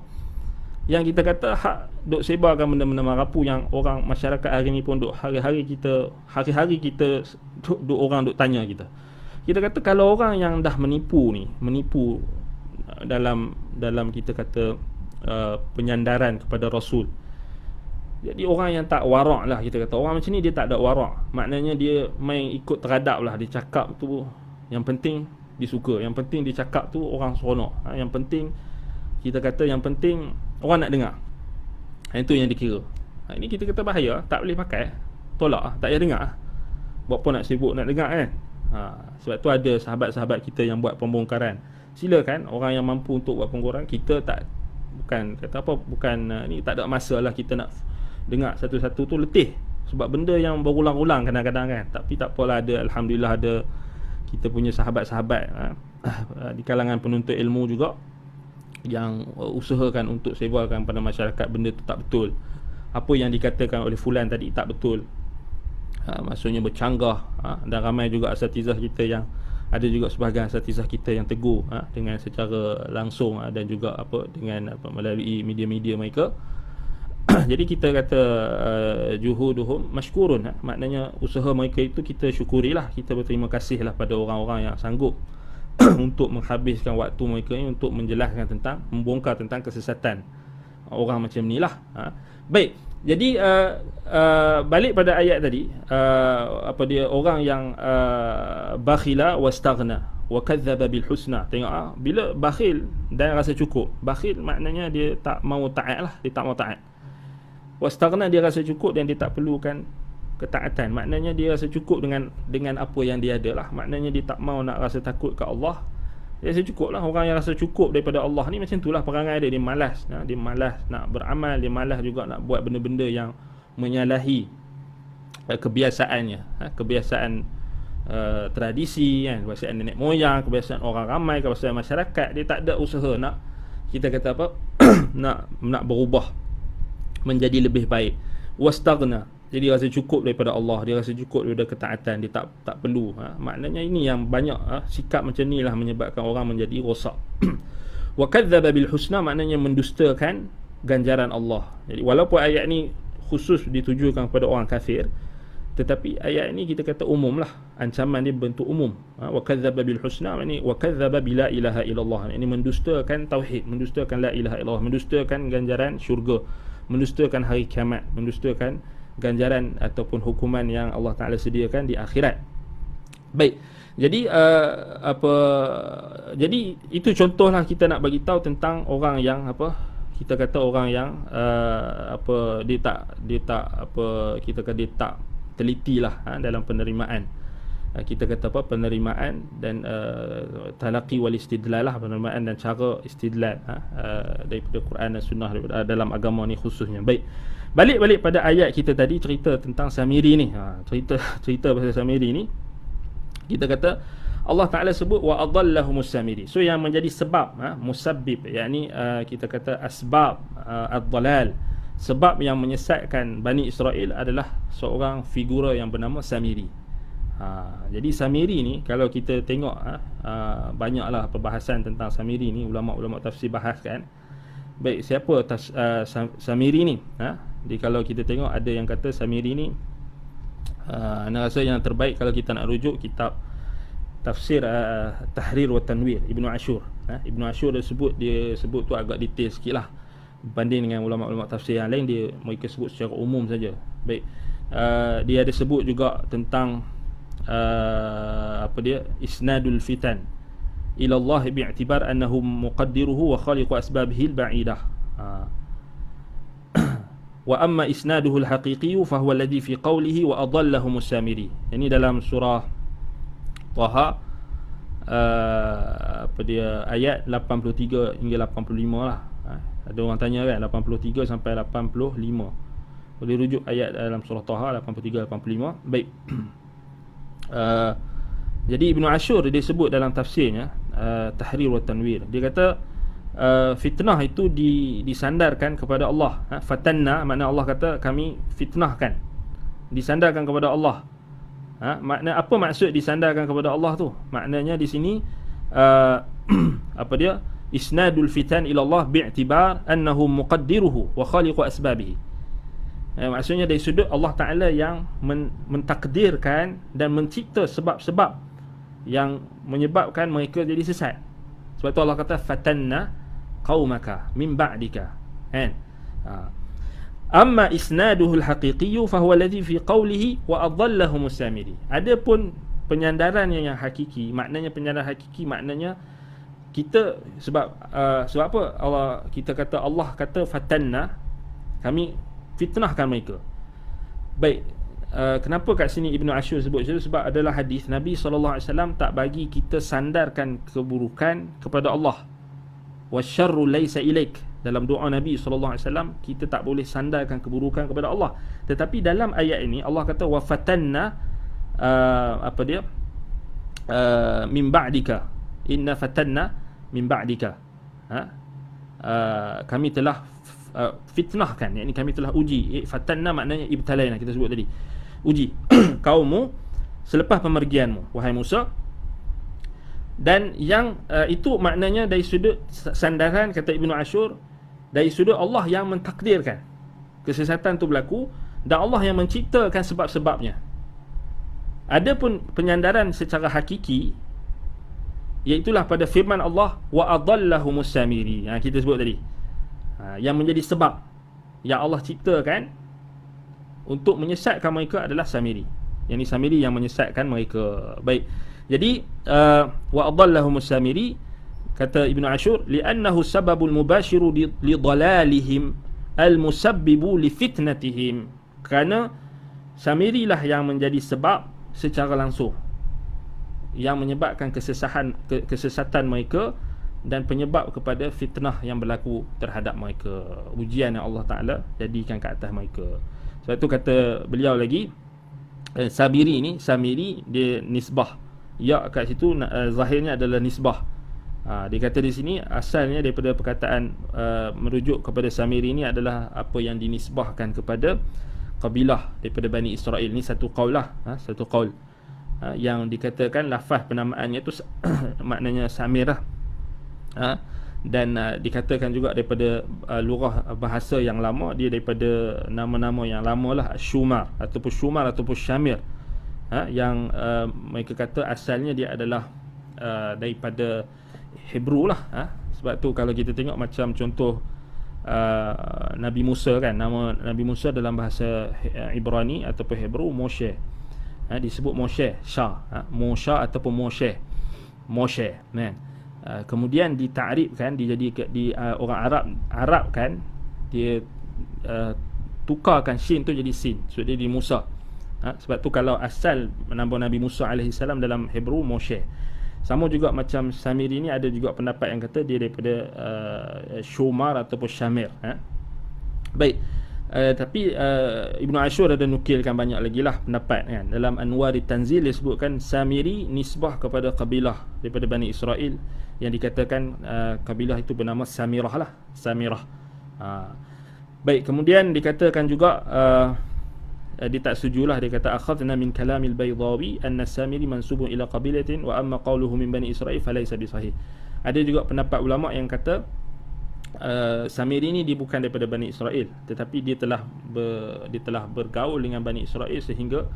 yang kita kata hak duk sebarkan benda-benda marapu yang orang masyarakat hari ni pun duk hari-hari kita hari-hari kita duk, duk orang duk tanya kita kita kata kalau orang yang dah menipu ni menipu dalam dalam kita kata uh, penyandaran kepada rasul jadi orang yang tak warak lah kita kata Orang macam ni dia tak ada warak Maknanya dia main ikut teradap lah Dia cakap tu Yang penting dia suka Yang penting dia cakap tu orang seronok ha, Yang penting Kita kata yang penting Orang nak dengar ha, Itu yang dikira ha, Ini kita kata bahaya Tak boleh pakai Tolak Tak payah dengar Buat pun nak sibuk nak dengar kan ha, Sebab tu ada sahabat-sahabat kita yang buat pembongkaran Silakan orang yang mampu untuk buat pembongkaran Kita tak Bukan kata apa Bukan ha, ni tak ada masalah kita nak dengar satu-satu tu letih sebab benda yang berulang-ulang kadang-kadang kan tapi tak apalah ada alhamdulillah ada kita punya sahabat-sahabat ha, ah, di kalangan penuntut ilmu juga yang uh, usahakan untuk sebarkan pada masyarakat benda tu tak betul apa yang dikatakan oleh fulan tadi tak betul ha, maksudnya bercanggah ha, dan ramai juga asatizah kita yang ada juga sebahagian satisah kita yang tegur ha, dengan secara langsung ha, dan juga apa dengan apa, melalui media-media mereka (clears throat) jadi kita kata juhu eh, juhuduhum masykurun. Ha? maknanya usaha mereka itu kita syukurilah kita berterima kasihlah pada orang-orang yang sanggup (clears throat) untuk menghabiskan waktu mereka ini untuk menjelaskan tentang membongkar tentang kesesatan orang macam inilah ha? baik jadi uh, uh, balik pada ayat tadi uh, apa dia orang yang uh, bakhila wastagna wa kadzdzaba bil husna tengok ah bila bakhil dan rasa cukup bakhil maknanya dia tak mau taatlah dia tak mau taat lah. Wastagna dia rasa cukup dan dia tak perlukan ketaatan. Maknanya dia rasa cukup dengan dengan apa yang dia ada lah. Maknanya dia tak mau nak rasa takut ke Allah. Dia rasa cukup lah. Orang yang rasa cukup daripada Allah ni macam itulah perangai dia. Dia malas. Nah, dia malas nak beramal. Dia malas juga nak buat benda-benda yang menyalahi eh, kebiasaannya. Ha, kebiasaan Uh, tradisi kan kebiasaan nenek moyang kebiasaan orang ramai kebiasaan masyarakat dia tak ada usaha nak kita kata apa (coughs) nak nak berubah menjadi lebih baik wastagna jadi rasa cukup daripada Allah dia rasa cukup daripada ketaatan dia tak tak perlu ha, maknanya ini yang banyak ha, sikap macam inilah menyebabkan orang menjadi rosak (clears throat) wa kadzdzaba bil husna maknanya mendustakan ganjaran Allah jadi walaupun ayat ni khusus ditujukan kepada orang kafir tetapi ayat ini kita kata umum lah ancaman dia bentuk umum ha, wa kadzdzaba bil husna maknanya wa kadzdzaba bila ilaha illallah ini mendustakan tauhid mendustakan la ilaha illallah mendustakan ganjaran syurga mendustakan hari kiamat, mendustakan ganjaran ataupun hukuman yang Allah Taala sediakan di akhirat. Baik. Jadi uh, apa jadi itu contohlah kita nak bagi tahu tentang orang yang apa kita kata orang yang uh, apa dia tak dia tak apa kita kata dia tak lah ha, dalam penerimaan. Ah, kita kata apa penerimaan dan uh, talaqi wal istidlal lah penerimaan dan cara istidlal ha, uh, daripada Quran dan sunnah uh, dalam agama ni khususnya baik balik-balik pada ayat kita tadi cerita tentang Samiri ni ha, cerita (laughs) cerita pasal Samiri ni kita kata Allah Taala sebut wa adallahu musamiri so yang menjadi sebab ha, musabbib yakni uh, kita kata asbab uh, ad sebab yang menyesatkan Bani Israel adalah seorang figura yang bernama Samiri Ha, jadi Samiri ni kalau kita tengok ha, ha, banyaklah perbahasan tentang Samiri ni ulama-ulama tafsir bahaskan. Baik siapa tas, uh, Samiri ni? Ha? Jadi kalau kita tengok ada yang kata Samiri ni uh, ha, anda rasa yang terbaik kalau kita nak rujuk kitab tafsir uh, Tahrir wa Tanwir Ibnu Ashur. Ha? Ibnu Ashur dia sebut dia sebut tu agak detail sikitlah banding dengan ulama-ulama tafsir yang lain dia mereka sebut secara umum saja. Baik. Uh, dia ada sebut juga tentang uh, apa dia isnadul fitan ila Allah bi'tibar annahu muqaddiruhu wa khaliqu asbabihi baidah ah. (clears throat) wa amma isnaduhu al-haqiqi fa huwa alladhi fi qawlihi wa adallahu samiri. Ini dalam surah Taha uh, apa dia ayat 83 hingga 85 lah uh, ada orang tanya kan 83 sampai 85 boleh rujuk ayat dalam surah Taha 83 85 baik (clears throat) Uh, jadi ibnu Ashur dia sebut dalam tafsirnya uh, Tahrir wa Tanwir Dia kata uh, fitnah itu di, disandarkan kepada Allah ha? Fatanna makna Allah kata kami fitnahkan Disandarkan kepada Allah ha? Makna Apa maksud disandarkan kepada Allah tu? Maknanya di sini uh, (clears throat) Apa dia? Isnadul fitan ila Allah bi'tibar annahu muqaddiruhu wa khaliqu asbabihi Eh, maksudnya dari sudut Allah Ta'ala yang men mentakdirkan dan mencipta sebab-sebab yang menyebabkan mereka jadi sesat. Sebab tu Allah kata, فَتَنَّ قَوْمَكَ مِنْ بَعْدِكَ Kan? Ha. Amma isnaduhu al-haqiqiyu fahuwa ladhi fi qawlihi wa adhallahu musamiri. Adapun penyandaran yang, yang hakiki, maknanya penyandaran hakiki maknanya kita sebab uh, sebab apa Allah kita kata Allah kata fatanna kami fitnahkan mereka. Baik, uh, kenapa kat sini Ibnu Ashur sebut macam Sebab adalah hadis Nabi SAW tak bagi kita sandarkan keburukan kepada Allah. وَالشَّرُّ لَيْسَ إِلَيْكَ dalam doa Nabi SAW, kita tak boleh sandarkan keburukan kepada Allah. Tetapi dalam ayat ini, Allah kata, وَفَتَنَّا uh, apa dia? Uh, مِنْ بَعْدِكَ إِنَّا فَتَنَّا مِنْ بَعْدِكَ ha? Uh, kami telah Uh, fitnah kan? yakni kami telah uji eh, fatanna maknanya ibtalaina lah, kita sebut tadi uji (clears throat) kaummu selepas pemergianmu wahai Musa dan yang uh, itu maknanya dari sudut sandaran kata Ibnu Ashur dari sudut Allah yang mentakdirkan kesesatan itu berlaku dan Allah yang menciptakan sebab-sebabnya adapun penyandaran secara hakiki iaitulah pada firman Allah wa adallahu musamiri yang ha, kita sebut tadi Ha, yang menjadi sebab yang Allah ciptakan untuk menyesatkan mereka adalah samiri. Yang ini samiri yang menyesatkan mereka. Baik. Jadi uh, wa adallahum samiri kata Ibn Ashur li'annahu sababul mubashiru li dalalihim al-musabbibu li fitnatihim. Kerana samirilah yang menjadi sebab secara langsung yang menyebabkan kesesahan kesesatan mereka dan penyebab kepada fitnah yang berlaku terhadap mereka ujian yang Allah Taala jadikan ke atas mereka sebab tu kata beliau lagi eh, Sabiri ni Samiri dia nisbah ya kat situ eh, zahirnya adalah nisbah Ha, dia kata di sini asalnya daripada perkataan uh, merujuk kepada Samiri ini adalah apa yang dinisbahkan kepada kabilah daripada Bani Israel ni satu kaul lah ha, satu kaul ha, yang dikatakan lafaz penamaannya tu (coughs) maknanya Samirah ha? dan uh, dikatakan juga daripada uh, lurah bahasa yang lama dia daripada nama-nama yang lamalah Syumar ataupun Syumar ataupun Syamir ha? yang uh, mereka kata asalnya dia adalah uh, daripada Hebrew lah ha? sebab tu kalau kita tengok macam contoh uh, Nabi Musa kan nama Nabi Musa dalam bahasa uh, Ibrani ataupun Hebrew Moshe ha? disebut Moshe Shah ha? Mosha ataupun Moshe Moshe man. Ah, kemudian ditakribkan dijadikan di uh, orang Arab Arab kan dia uh, tukarkan shin tu jadi sin so dia di Musa ha? sebab tu kalau asal nama Nabi Musa alaihi salam dalam Hebrew Moshe sama juga macam Samir ini ada juga pendapat yang kata dia daripada uh, Shomar ataupun Shamir ha? baik Uh, tapi uh, Ibnu Ashur ada nukilkan banyak lagi lah pendapat kan dalam Anwar Tanzil sebutkan Samiri nisbah kepada kabilah daripada Bani Israel yang dikatakan uh, kabilah itu bernama Samirah lah Samirah. Uh. Baik kemudian dikatakan juga uh, uh, dia tak sujulah dia kata akhadna min kalamil baydawi anna samiri mansubun ila qabilatin wa amma qawluhu min bani israel falaysa bisahih ada juga pendapat ulama yang kata Eh, Samir ini dia bukan daripada Bani Israel tetapi dia telah ber, dia telah bergaul dengan Bani Israel sehingga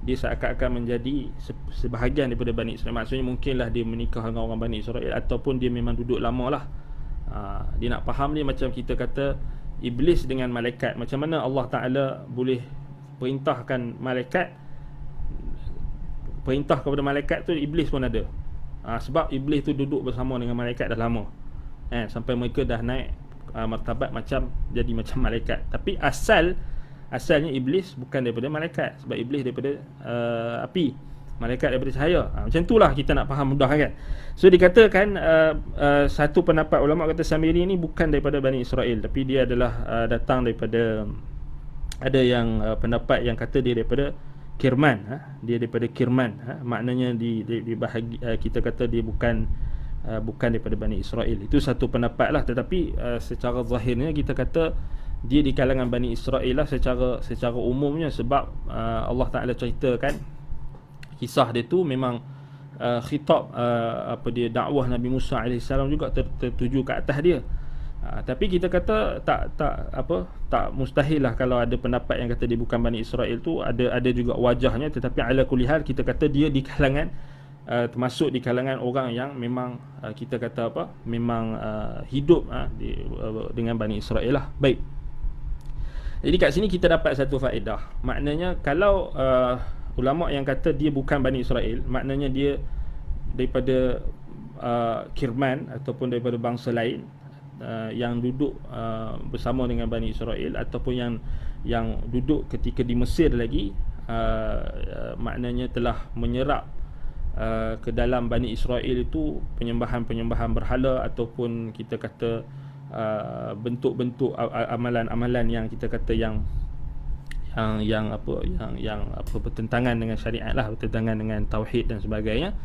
dia seakan-akan menjadi sebahagian daripada Bani Israel maksudnya mungkinlah dia menikah dengan orang Bani Israel ataupun dia memang duduk lama lah ah, dia nak faham ni macam kita kata Iblis dengan malaikat macam mana Allah Ta'ala boleh perintahkan malaikat perintah kepada malaikat tu Iblis pun ada ah, sebab Iblis tu duduk bersama dengan malaikat dah lama eh, sampai mereka dah naik uh, martabat macam jadi macam (laughs) malaikat tapi asal asalnya iblis bukan daripada malaikat sebab iblis daripada uh, api malaikat daripada cahaya ha, macam itulah kita nak faham mudah kan so dikatakan uh, uh, satu pendapat ulama kata Samiri ni bukan daripada Bani Israel tapi dia adalah uh, datang daripada ada yang uh, pendapat yang kata dia daripada Kirman ha? dia daripada Kirman ha? maknanya di, di, di bahagi, uh, kita kata dia bukan Uh, bukan daripada Bani Israel Itu satu pendapat lah Tetapi uh, secara zahirnya kita kata Dia di kalangan Bani Israel lah secara, secara umumnya Sebab uh, Allah Ta'ala ceritakan Kisah dia tu memang uh, Khitab uh, apa dia dakwah Nabi Musa AS juga tertuju ke atas dia Uh, tapi kita kata tak tak apa tak mustahil lah kalau ada pendapat yang kata dia bukan Bani Israel tu ada ada juga wajahnya tetapi ala kulihal kita kata dia di kalangan uh, termasuk di kalangan orang yang memang uh, kita kata apa memang uh, hidup uh, di, uh, dengan Bani Israel lah baik jadi kat sini kita dapat satu faedah maknanya kalau uh, ulama yang kata dia bukan Bani Israel maknanya dia daripada uh, Kirman ataupun daripada bangsa lain uh, yang duduk uh, bersama dengan Bani Israel ataupun yang yang duduk ketika di Mesir lagi Uh, uh, maknanya telah menyerap uh, ke dalam Bani Israel itu penyembahan-penyembahan berhala ataupun kita kata uh, bentuk-bentuk amalan-amalan yang kita kata yang yang yang apa yang yang apa bertentangan dengan syariat lah bertentangan dengan tauhid dan sebagainya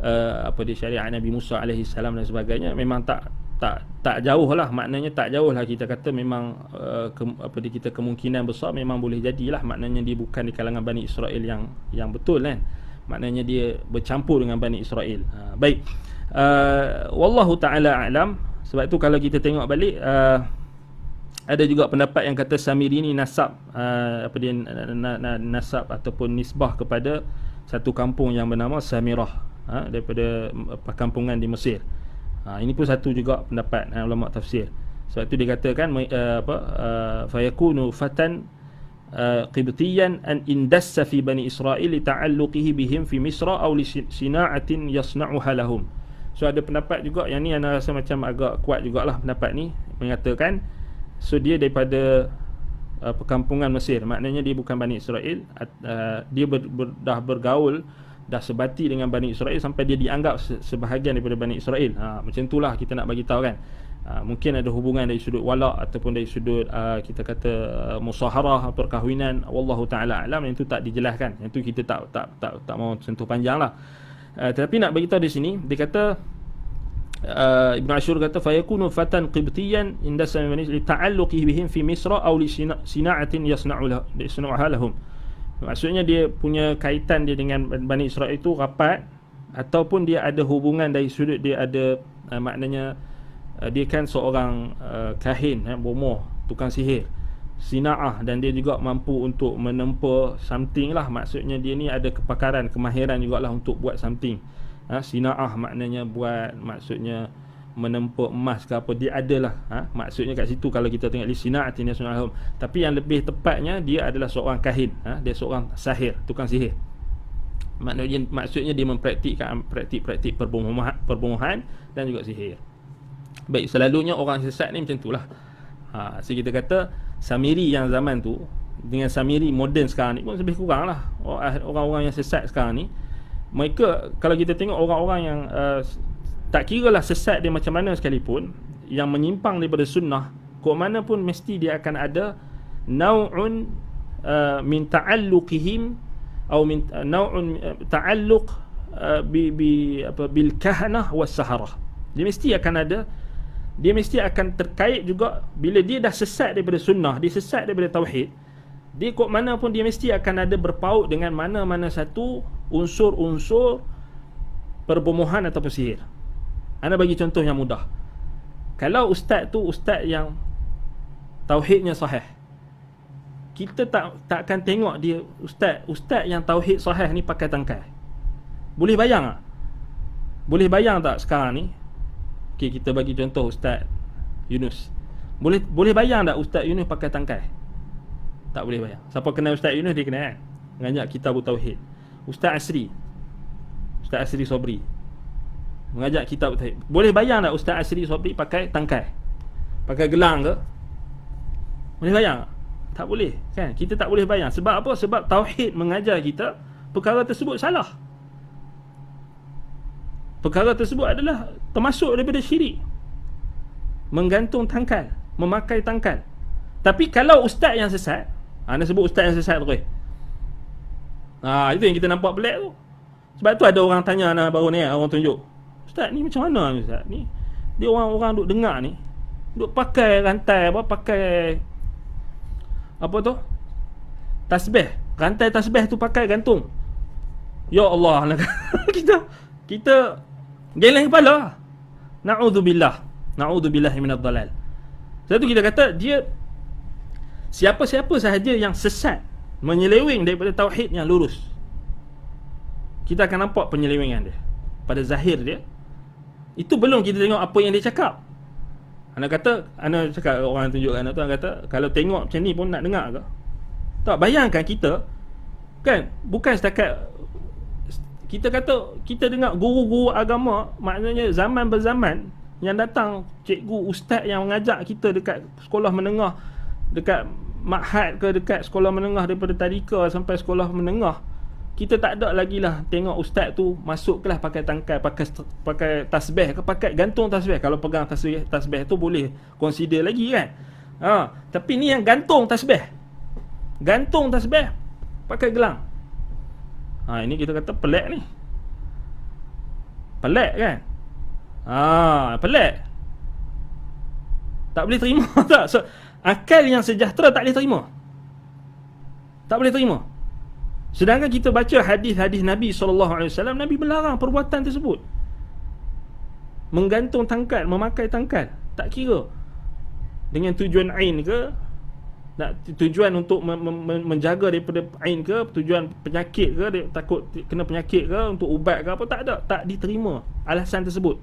uh, apa di syariat Nabi Musa alaihi salam dan sebagainya memang tak tak tak jauh lah maknanya tak jauh lah kita kata memang uh, ke, apa di kita kemungkinan besar memang boleh jadilah maknanya dia bukan di kalangan Bani Israel yang yang betul kan eh? maknanya dia bercampur dengan Bani Israel ha, baik uh, Wallahu ta'ala alam sebab tu kalau kita tengok balik uh, ada juga pendapat yang kata Samiri ni nasab uh, apa dia na, na, nasab ataupun nisbah kepada satu kampung yang bernama Samirah ha, daripada perkampungan di Mesir ha, ini pun satu juga pendapat uh, ulama tafsir sebab tu dikatakan uh, apa uh, fayakunu fatan قبطيا أن اندس في بني إسرائيل لتعلقه بهم في مصر أو لصناعة يصنعها لهم So ada pendapat juga yang ni Ana rasa macam agak kuat jugalah pendapat ni Mengatakan So dia daripada uh, perkampungan Mesir Maknanya dia bukan Bani Israel uh, Dia ber, ber, dah bergaul Dah sebati dengan Bani Israel Sampai dia dianggap se, sebahagian daripada Bani Israel ha, Macam itulah kita nak bagi tahu kan Ah, mungkin ada hubungan dari sudut walak ataupun dari sudut uh, kita kata uh, musaharah perkahwinan wallahu taala alam yang itu tak dijelaskan yang itu kita tak tak tak tak mau sentuh panjanglah uh, tetapi nak bagi tahu di sini dia kata uh, Ibn Ashur kata fayakunu fatan qibtiyan inda sami'ani li ta'alluqihi bihim fi Misra aw li sina'atin yasna'u lahum maksudnya dia punya kaitan dia dengan Bani Israel itu rapat ataupun dia ada hubungan dari sudut dia ada uh, maknanya uh, dia kan seorang uh, kahin eh, bomoh tukang sihir sinaah dan dia juga mampu untuk menempa something lah maksudnya dia ni ada kepakaran kemahiran jugalah untuk buat something ha, sinaah maknanya buat maksudnya menempa emas ke apa dia adalah ha? maksudnya kat situ kalau kita tengok di sinaah tinya sunnahum tapi yang lebih tepatnya dia adalah seorang kahin ha? dia seorang sahir tukang sihir maknanya maksudnya dia mempraktikkan praktik-praktik perbomohan perbomohan dan juga sihir Baik, selalunya orang sesat ni macam itulah. Ha, so kita kata Samiri yang zaman tu dengan Samiri moden sekarang ni pun lebih kurang lah eh, orang-orang yang sesat sekarang ni mereka kalau kita tengok orang-orang yang uh, tak kira lah sesat dia macam mana sekalipun yang menyimpang daripada sunnah kok mana pun mesti dia akan ada nau'un uh, min ta'alluqihim atau min uh, nau'un uh, ta'alluq uh, bi, bi bil kahnah wa saharah dia mesti akan ada dia mesti akan terkait juga bila dia dah sesat daripada sunnah, dia sesat daripada tauhid. Dia kok mana pun dia mesti akan ada berpaut dengan mana-mana satu unsur-unsur perbomohan atau pesihir. Ana bagi contoh yang mudah. Kalau ustaz tu ustaz yang tauhidnya sahih. Kita tak tak akan tengok dia ustaz ustaz yang tauhid sahih ni pakai tangkai. Boleh bayang tak? Boleh bayang tak sekarang ni Okey kita bagi contoh Ustaz Yunus. Boleh boleh bayang tak Ustaz Yunus pakai tangkai? Tak boleh bayang. Siapa kenal Ustaz Yunus dia kenal mengajar kan? Mengajar kitab tauhid. Ustaz Asri. Ustaz Asri Sobri. Mengajar kitab tauhid. Boleh bayang tak Ustaz Asri Sobri pakai tangkai? Pakai gelang ke? Boleh bayang? Tak boleh kan? Kita tak boleh bayang. Sebab apa? Sebab tauhid mengajar kita perkara tersebut salah. Perkara tersebut adalah termasuk daripada syirik. Menggantung tangkal, memakai tangkal. Tapi kalau ustaz yang sesat, ha, ana sebut ustaz yang sesat tu. Eh. Ha, itu yang kita nampak pelik tu. Sebab tu ada orang tanya ana baru ni, orang tunjuk. Ustaz ni macam mana ustaz ni? Dia orang-orang duduk dengar ni, duduk pakai rantai apa pakai apa tu? Tasbih. Rantai tasbih tu pakai gantung. Ya Allah. (laughs) kita kita geleng kepala naudzubillah naudzubillah minad dalal satu kita kata dia siapa-siapa sahaja yang sesat menyeleweng daripada tauhid yang lurus kita akan nampak penyelewengan dia pada zahir dia itu belum kita tengok apa yang dia cakap Ana kata, Ana cakap orang tunjukkan anak tu, Ana kata, kalau tengok macam ni pun nak dengar ke? Tak, bayangkan kita, kan, bukan setakat kita kata kita dengar guru-guru agama maknanya zaman berzaman yang datang cikgu ustaz yang mengajak kita dekat sekolah menengah dekat makhad ke dekat sekolah menengah daripada tadika sampai sekolah menengah kita tak ada lagi lah tengok ustaz tu masuk kelas pakai tangkai pakai pakai tasbih ke pakai gantung tasbih kalau pegang tasbih tasbih tu boleh consider lagi kan ha tapi ni yang gantung tasbih gantung tasbih pakai gelang Ha, ini kita kata pelik ni. Pelik kan? Ha, pelik. Tak boleh terima (laughs) tak? So, akal yang sejahtera tak boleh terima. Tak boleh terima. Sedangkan kita baca hadis-hadis Nabi SAW, Nabi melarang perbuatan tersebut. Menggantung tangkal, memakai tangkal. Tak kira. Dengan tujuan Ain ke, nak tujuan untuk me, me, me, menjaga daripada ain ke tujuan penyakit ke dia takut kena penyakit ke untuk ubat ke apa tak ada tak diterima alasan tersebut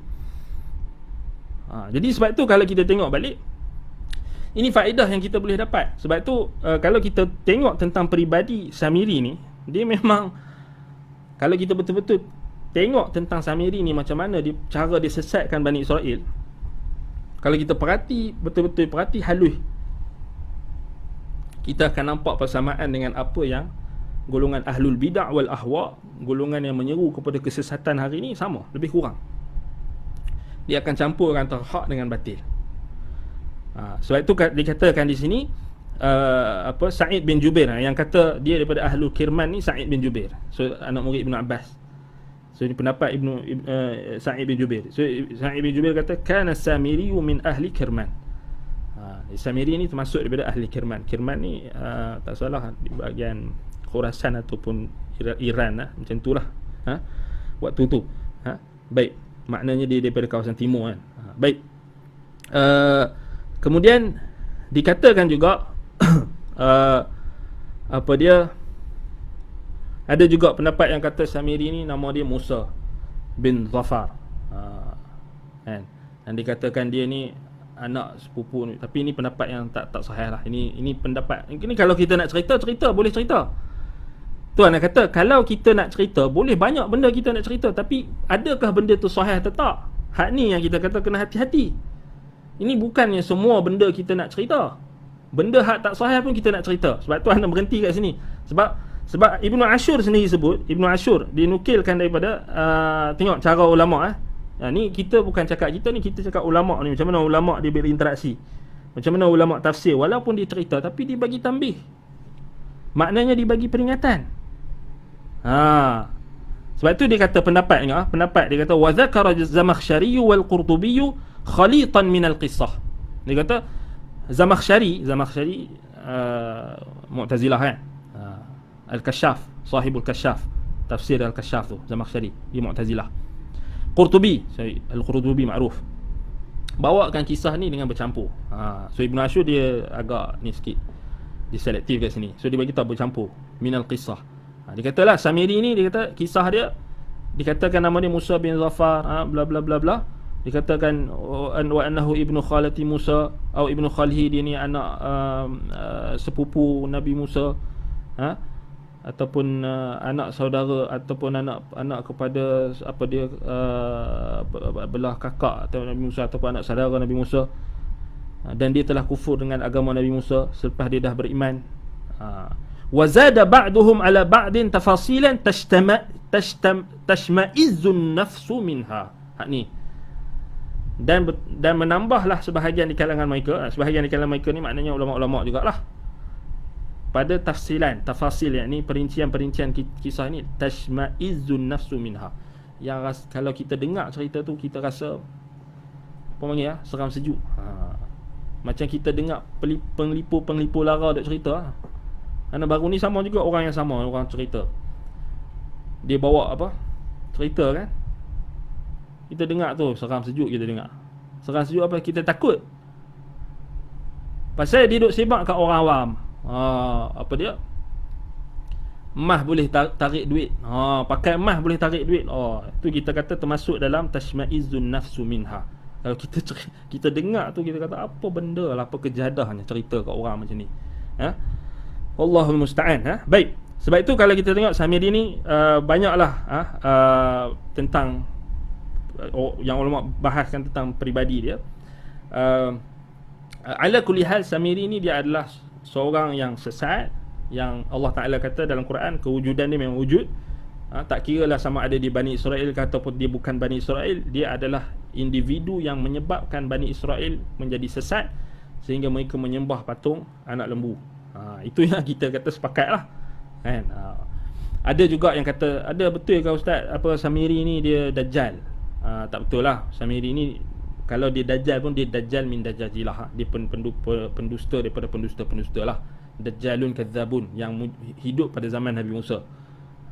ha, jadi sebab tu kalau kita tengok balik ini faedah yang kita boleh dapat sebab tu uh, kalau kita tengok tentang peribadi Samiri ni dia memang kalau kita betul-betul tengok tentang Samiri ni macam mana dia, cara dia sesatkan Bani Israel kalau kita perhati betul-betul perhati halus kita akan nampak persamaan dengan apa yang golongan ahlul bidah wal ahwa golongan yang menyeru kepada kesesatan hari ini sama lebih kurang dia akan campur antara hak dengan batil ha, sebab itu dikatakan di sini uh, apa Sa'id bin Jubair ha, yang kata dia daripada ahlul kirman ni Sa'id bin Jubair so anak murid Ibn Abbas so ini pendapat Ibn, uh, Sa'id bin Jubair so Sa'id bin Jubair kata kana samiri min ahli kirman Samiri ni termasuk daripada ahli Kirman. Kirman ni uh, tak salah di bahagian Khurasan ataupun Iran lah. Macam tu lah. Ha? Waktu tu. Ha? Baik. Maknanya dia daripada kawasan timur kan. Ha? Baik. Uh, kemudian dikatakan juga uh, (coughs) apa dia ada juga pendapat yang kata Samiri ni nama dia Musa bin Zafar. Uh, kan? Dan dikatakan dia ni anak sepupu ni tapi ini pendapat yang tak tak sahih lah ini ini pendapat ini kalau kita nak cerita cerita boleh cerita Tuan nak kata kalau kita nak cerita boleh banyak benda kita nak cerita tapi adakah benda tu sahih atau tak hak ni yang kita kata kena hati-hati ini bukannya semua benda kita nak cerita benda hak tak sahih pun kita nak cerita sebab tuan nak berhenti kat sini sebab sebab Ibnu Ashur sendiri sebut Ibnu Ashur dinukilkan daripada uh, tengok cara ulama eh Ha, ni kita bukan cakap kita ni kita cakap ulama ni macam mana ulama dia berinteraksi. Macam mana ulama tafsir walaupun dia cerita tapi dia bagi tambih. Maknanya dia bagi peringatan. Ha. Sebab tu dia kata pendapat ni ah, pendapat dia kata wa zakara Zamakhshari wal Qurtubi khalitan min al qissah. Dia kata Zamakhshari, Zamakhshari uh, Mu'tazilah kan. Uh, Al-Kashaf, sahibul Kashaf, tafsir Al-Kashaf tu Zamakhshari di Mu'tazilah. Qurtubi Al-Qurtubi ma'ruf Bawakan kisah ni dengan bercampur ha. So Ibn Ashur dia agak ni sikit Dia selektif kat sini So dia bagi tahu bercampur Minal kisah ha. Dia katalah Samiri ni dia kata kisah dia Dikatakan nama dia Musa bin Zafar ha, bla bla bla bla Dikatakan an wa annahu ibnu khalati Musa atau ibnu khalhi dia ni anak uh, uh, sepupu Nabi Musa ha? ataupun uh, anak saudara ataupun anak anak kepada apa dia uh, belah kakak atau Nabi Musa ataupun anak saudara Nabi Musa uh, dan dia telah kufur dengan agama Nabi Musa selepas dia dah beriman uh, wa zada ba'dhum ala ba'din tafasilan tashtama tashma'izun nafsu minha hak ni dan dan menambahlah sebahagian di kalangan mereka uh, sebahagian di kalangan mereka ni maknanya ulama-ulama jugalah pada tafsilan tafasil ni perincian-perincian kisah ni tashma'izun nafsu minha yang ras, kalau kita dengar cerita tu kita rasa apa panggil ya seram sejuk ha. macam kita dengar pelipu-pelipu lara dekat cerita ha. Anak baru ni sama juga orang yang sama orang cerita. Dia bawa apa? Cerita kan? Kita dengar tu seram sejuk kita dengar. Seram sejuk apa kita takut? Pasal dia duduk sibak kat orang awam ha, apa dia emas boleh tarik duit ha, pakai emas boleh tarik duit oh ha, itu kita kata termasuk dalam tashma'izun nafsu minha kalau kita kita dengar tu kita kata apa benda lah apa kejadahnya cerita kat orang macam ni ha Allahumma musta'an ha baik sebab itu kalau kita tengok Samiri ni uh, banyaklah uh, uh, tentang uh, yang ulama bahaskan tentang peribadi dia. Uh, ala kulli hal Samiri ni dia adalah seorang yang sesat yang Allah Taala kata dalam Quran kewujudan dia memang wujud ha, tak kiralah sama ada di Bani Israel ke ataupun dia bukan Bani Israel dia adalah individu yang menyebabkan Bani Israel menjadi sesat sehingga mereka menyembah patung anak lembu ha, itu yang kita kata sepakat lah kan ha, ada juga yang kata ada betul ke ustaz apa Samiri ni dia dajal. ha, tak betul lah Samiri ni kalau dia dajjal pun dia dajjal min dajjalilah dia pen, pendu, pendusta daripada pendusta-pendusta lah dajjalun kadzabun yang hidup pada zaman Nabi Musa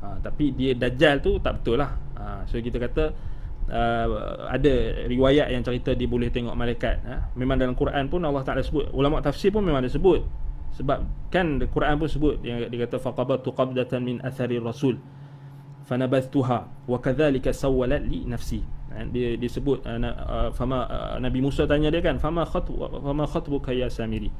ha, tapi dia dajjal tu tak betul lah ha, so kita kata uh, ada riwayat yang cerita dia boleh tengok malaikat ha? memang dalam Quran pun Allah Taala sebut ulama tafsir pun memang ada sebut sebab kan Quran pun sebut yang dia kata faqabatu qabdatan min athari rasul fanabathuha wa kadzalika sawwalat li nafsi Eh, dia disebut uh, uh, fama uh, Nabi Musa tanya dia kan fama khatb fama khatbuka ya Samiri.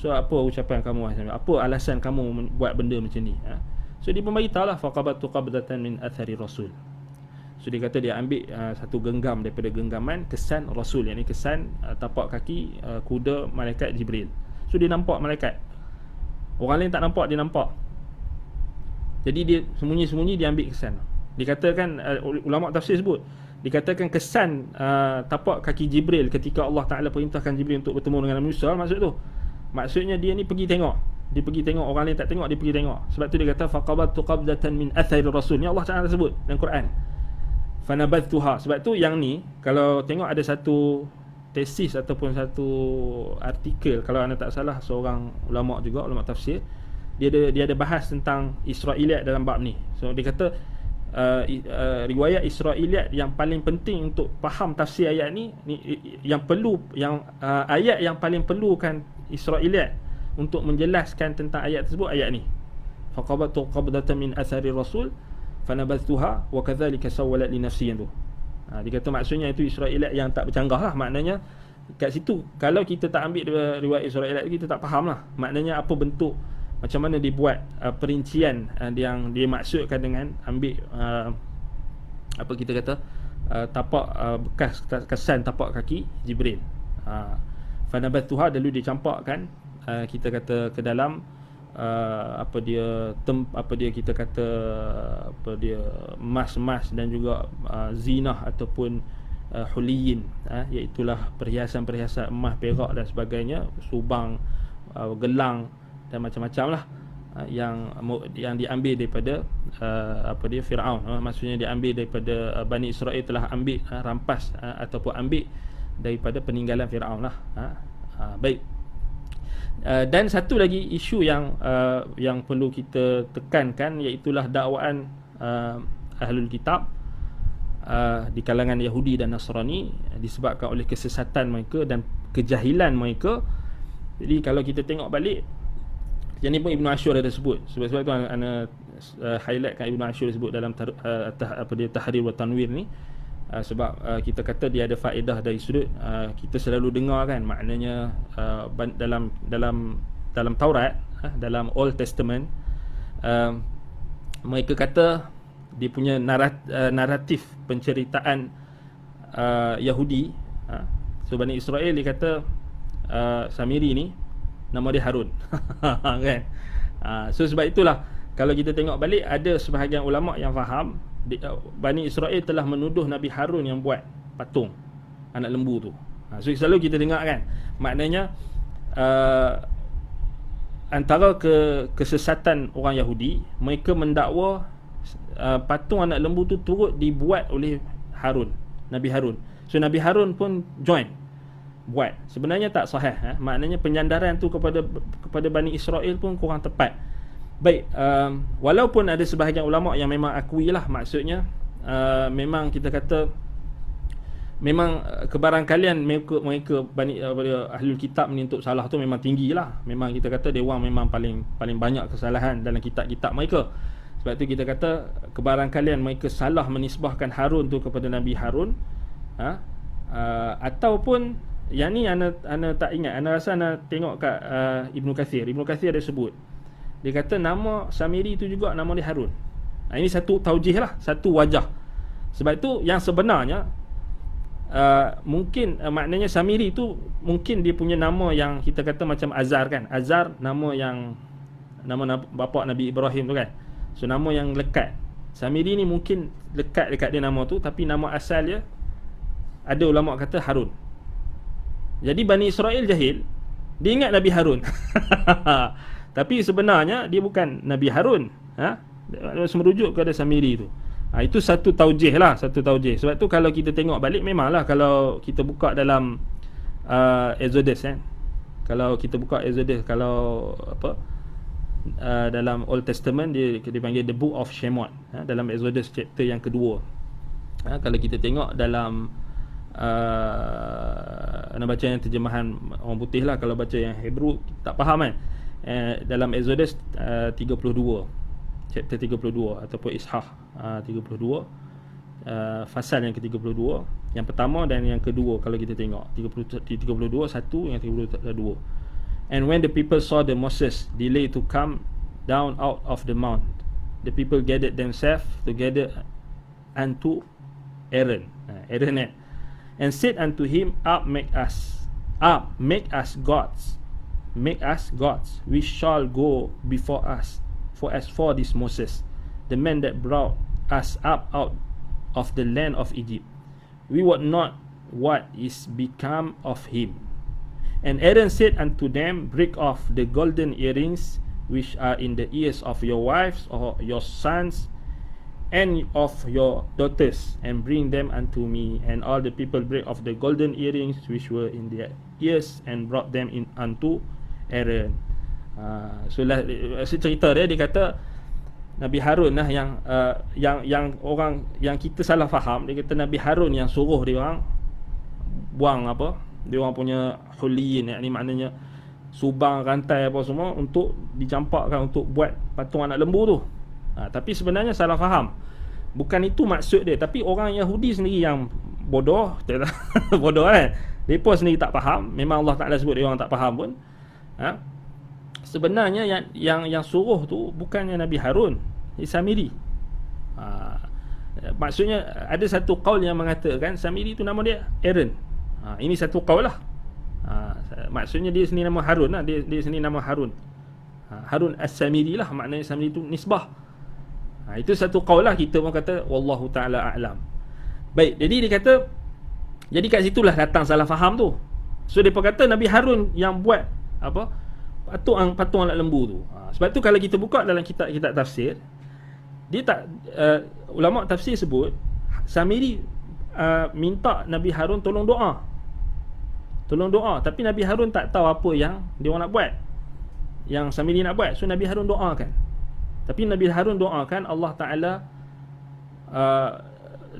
So apa ucapan kamu wahai Samiri? Apa alasan kamu buat benda macam ni? Ha? So dia memberitahulah faqabatu qabdatan min athari rasul. So dia kata dia ambil uh, satu genggam daripada genggaman kesan rasul yakni kesan uh, tapak kaki uh, kuda malaikat Jibril. So dia nampak malaikat. Orang lain tak nampak dia nampak. Jadi dia sembunyi-sembunyi dia ambil kesan. Dikatakan uh, ulama tafsir sebut dikatakan kesan uh, tapak kaki Jibril ketika Allah Taala perintahkan Jibril untuk bertemu dengan Musa maksud tu maksudnya dia ni pergi tengok dia pergi tengok orang lain tak tengok dia pergi tengok sebab tu dia kata faqabatu qabdatan min athar rasul ni Allah Taala sebut dalam Quran fanabathuha sebab tu yang ni kalau tengok ada satu tesis ataupun satu artikel kalau anda tak salah seorang ulama juga ulama tafsir dia ada dia ada bahas tentang Israiliyat dalam bab ni so dia kata Uh, uh, riwayat Israiliyat yang paling penting untuk faham tafsir ayat ni, ni yang perlu yang uh, ayat yang paling perlukan Israiliyat untuk menjelaskan tentang ayat tersebut ayat ni faqabatu qabdatan min athari rasul fanabathuha wa kadzalika sawwalat li nafsiyan tu ha, dia kata maksudnya itu Israiliyat yang tak bercanggah lah maknanya kat situ kalau kita tak ambil riwayat Israiliyat kita tak faham lah maknanya apa bentuk macam mana dibuat uh, perincian uh, yang dimaksudkan dengan ambil uh, apa kita kata uh, tapak uh, bekas kesan tapak kaki Jibril. Ah uh, fanabath tuha lalu dicampakkan uh, kita kata ke dalam uh, apa dia tem, apa dia kita kata apa dia emas emas dan juga uh, zinah ataupun uh, huliyin uh, iaitu lah perhiasan-perhiasan emas perak dan sebagainya subang uh, gelang dan macam-macam lah ah, yang yang diambil daripada uh, apa dia Firaun uh, maksudnya diambil daripada uh, Bani Israel telah ambil uh, rampas uh, ataupun ambil daripada peninggalan Firaun lah uh, uh, baik uh, dan satu lagi isu yang uh, yang perlu kita tekankan iaitu dakwaan uh, ahlul kitab uh, di kalangan Yahudi dan Nasrani disebabkan oleh kesesatan mereka dan kejahilan mereka jadi kalau kita tengok balik yang ni pun Ibnu Ashur ada sebut sebab sebab tu ana, ana uh, highlightkan Ibnu Ashur sebut dalam tar, uh, tah, apa dia tahrir wa tanwir ni uh, sebab uh, kita kata dia ada faedah dari sudut uh, kita selalu dengar kan maknanya uh, dalam dalam dalam Taurat uh, dalam Old Testament uh, mereka kata dia punya narat, uh, naratif penceritaan uh, Yahudi uh, so Bani Israel dia kata uh, Samiri ni nama dia Harun (laughs) kan ha, so sebab itulah kalau kita tengok balik ada sebahagian ulama yang faham uh, Bani Israel telah menuduh Nabi Harun yang buat patung anak lembu tu ha, so selalu kita dengar kan maknanya uh, antara ke, kesesatan orang Yahudi mereka mendakwa uh, patung anak lembu tu turut dibuat oleh Harun Nabi Harun so Nabi Harun pun join buat sebenarnya tak sahih eh? maknanya penyandaran tu kepada kepada Bani Israel pun kurang tepat baik um, walaupun ada sebahagian ulama yang memang akui lah maksudnya uh, memang kita kata memang uh, kebarangkalian mereka, mereka Bani, uh, ahli kitab ni untuk salah tu memang tinggi lah memang kita kata dia orang memang paling paling banyak kesalahan dalam kitab-kitab mereka sebab tu kita kata kebarangkalian mereka salah menisbahkan Harun tu kepada Nabi Harun ha? Uh, ataupun yang ni ana ana tak ingat. Ana rasa ana tengok kat uh, Ibnu Kathir. Ibnu Kathir ada sebut. Dia kata nama Samiri tu juga nama dia Harun. Nah, ha, ini satu taujih lah, satu wajah. Sebab itu yang sebenarnya uh, mungkin uh, maknanya Samiri tu mungkin dia punya nama yang kita kata macam Azar kan. Azar nama yang nama bapa Nabi Ibrahim tu kan. So nama yang lekat. Samiri ni mungkin lekat dekat dia nama tu tapi nama asal dia ada ulama kata Harun. Jadi Bani Israel jahil Dia ingat Nabi Harun (laughs) Tapi sebenarnya dia bukan Nabi Harun ha? Dia merujuk kepada Samiri tu ha, Itu satu taujih lah satu taujih. Sebab tu kalau kita tengok balik memanglah Kalau kita buka dalam uh, Exodus eh? Kalau kita buka Exodus Kalau apa Uh, dalam Old Testament dia dipanggil The Book of Shemot ha, dalam Exodus chapter yang kedua ha, kalau kita tengok dalam uh, nak baca yang terjemahan orang putih lah kalau baca yang Hebrew tak faham kan uh, dalam Exodus ah, uh, 32 chapter 32 ataupun Ishah uh, 32 uh, fasal yang ke-32 yang pertama dan yang kedua kalau kita tengok 32 32 satu yang 32 and when the people saw the Moses delay to come down out of the mount the people gathered themselves together unto Aaron ah, Aaron eh? and said unto him, Up, make us, up, make us gods, make us gods, which shall go before us. For as for this Moses, the man that brought us up out of the land of Egypt, we would not what is become of him. And Aaron said unto them, Break off the golden earrings which are in the ears of your wives or your sons and of your daughters and bring them unto me and all the people break off the golden earrings which were in their ears and brought them in unto Aaron uh, so lah so eh, cerita dia dia kata Nabi Harun lah yang uh, yang yang orang yang kita salah faham dia kata Nabi Harun yang suruh dia orang buang apa dia orang punya huliyin yakni maknanya subang rantai apa semua untuk dicampakkan untuk buat patung anak lembu tu ha, Tapi sebenarnya salah faham Bukan itu maksud dia Tapi orang Yahudi sendiri yang bodoh (laughs) Bodoh kan Mereka sendiri tak faham Memang Allah Ta'ala sebut dia orang tak faham pun ha? Sebenarnya yang, yang yang suruh tu Bukannya Nabi Harun Samiri ha, Maksudnya ada satu kaul yang mengatakan Samiri tu nama dia Aaron ha, Ini satu kaul lah ha, Maksudnya dia sendiri nama Harun lah. dia, dia sendiri nama Harun ha, Harun As-Samiri lah Maknanya Samiri tu nisbah ha, Itu satu lah kita pun kata Wallahu ta'ala a'lam Baik, jadi dia kata Jadi kat situlah datang salah faham tu So, mereka kata Nabi Harun yang buat apa Patung, patung alat lembu tu ha, Sebab tu kalau kita buka dalam kitab-kitab tafsir Dia tak uh, Ulama' tafsir sebut Samiri uh, minta Nabi Harun tolong doa Tolong doa Tapi Nabi Harun tak tahu apa yang dia orang nak buat Yang Samiri nak buat So Nabi Harun doakan tapi Nabi Harun doakan Allah Ta'ala uh,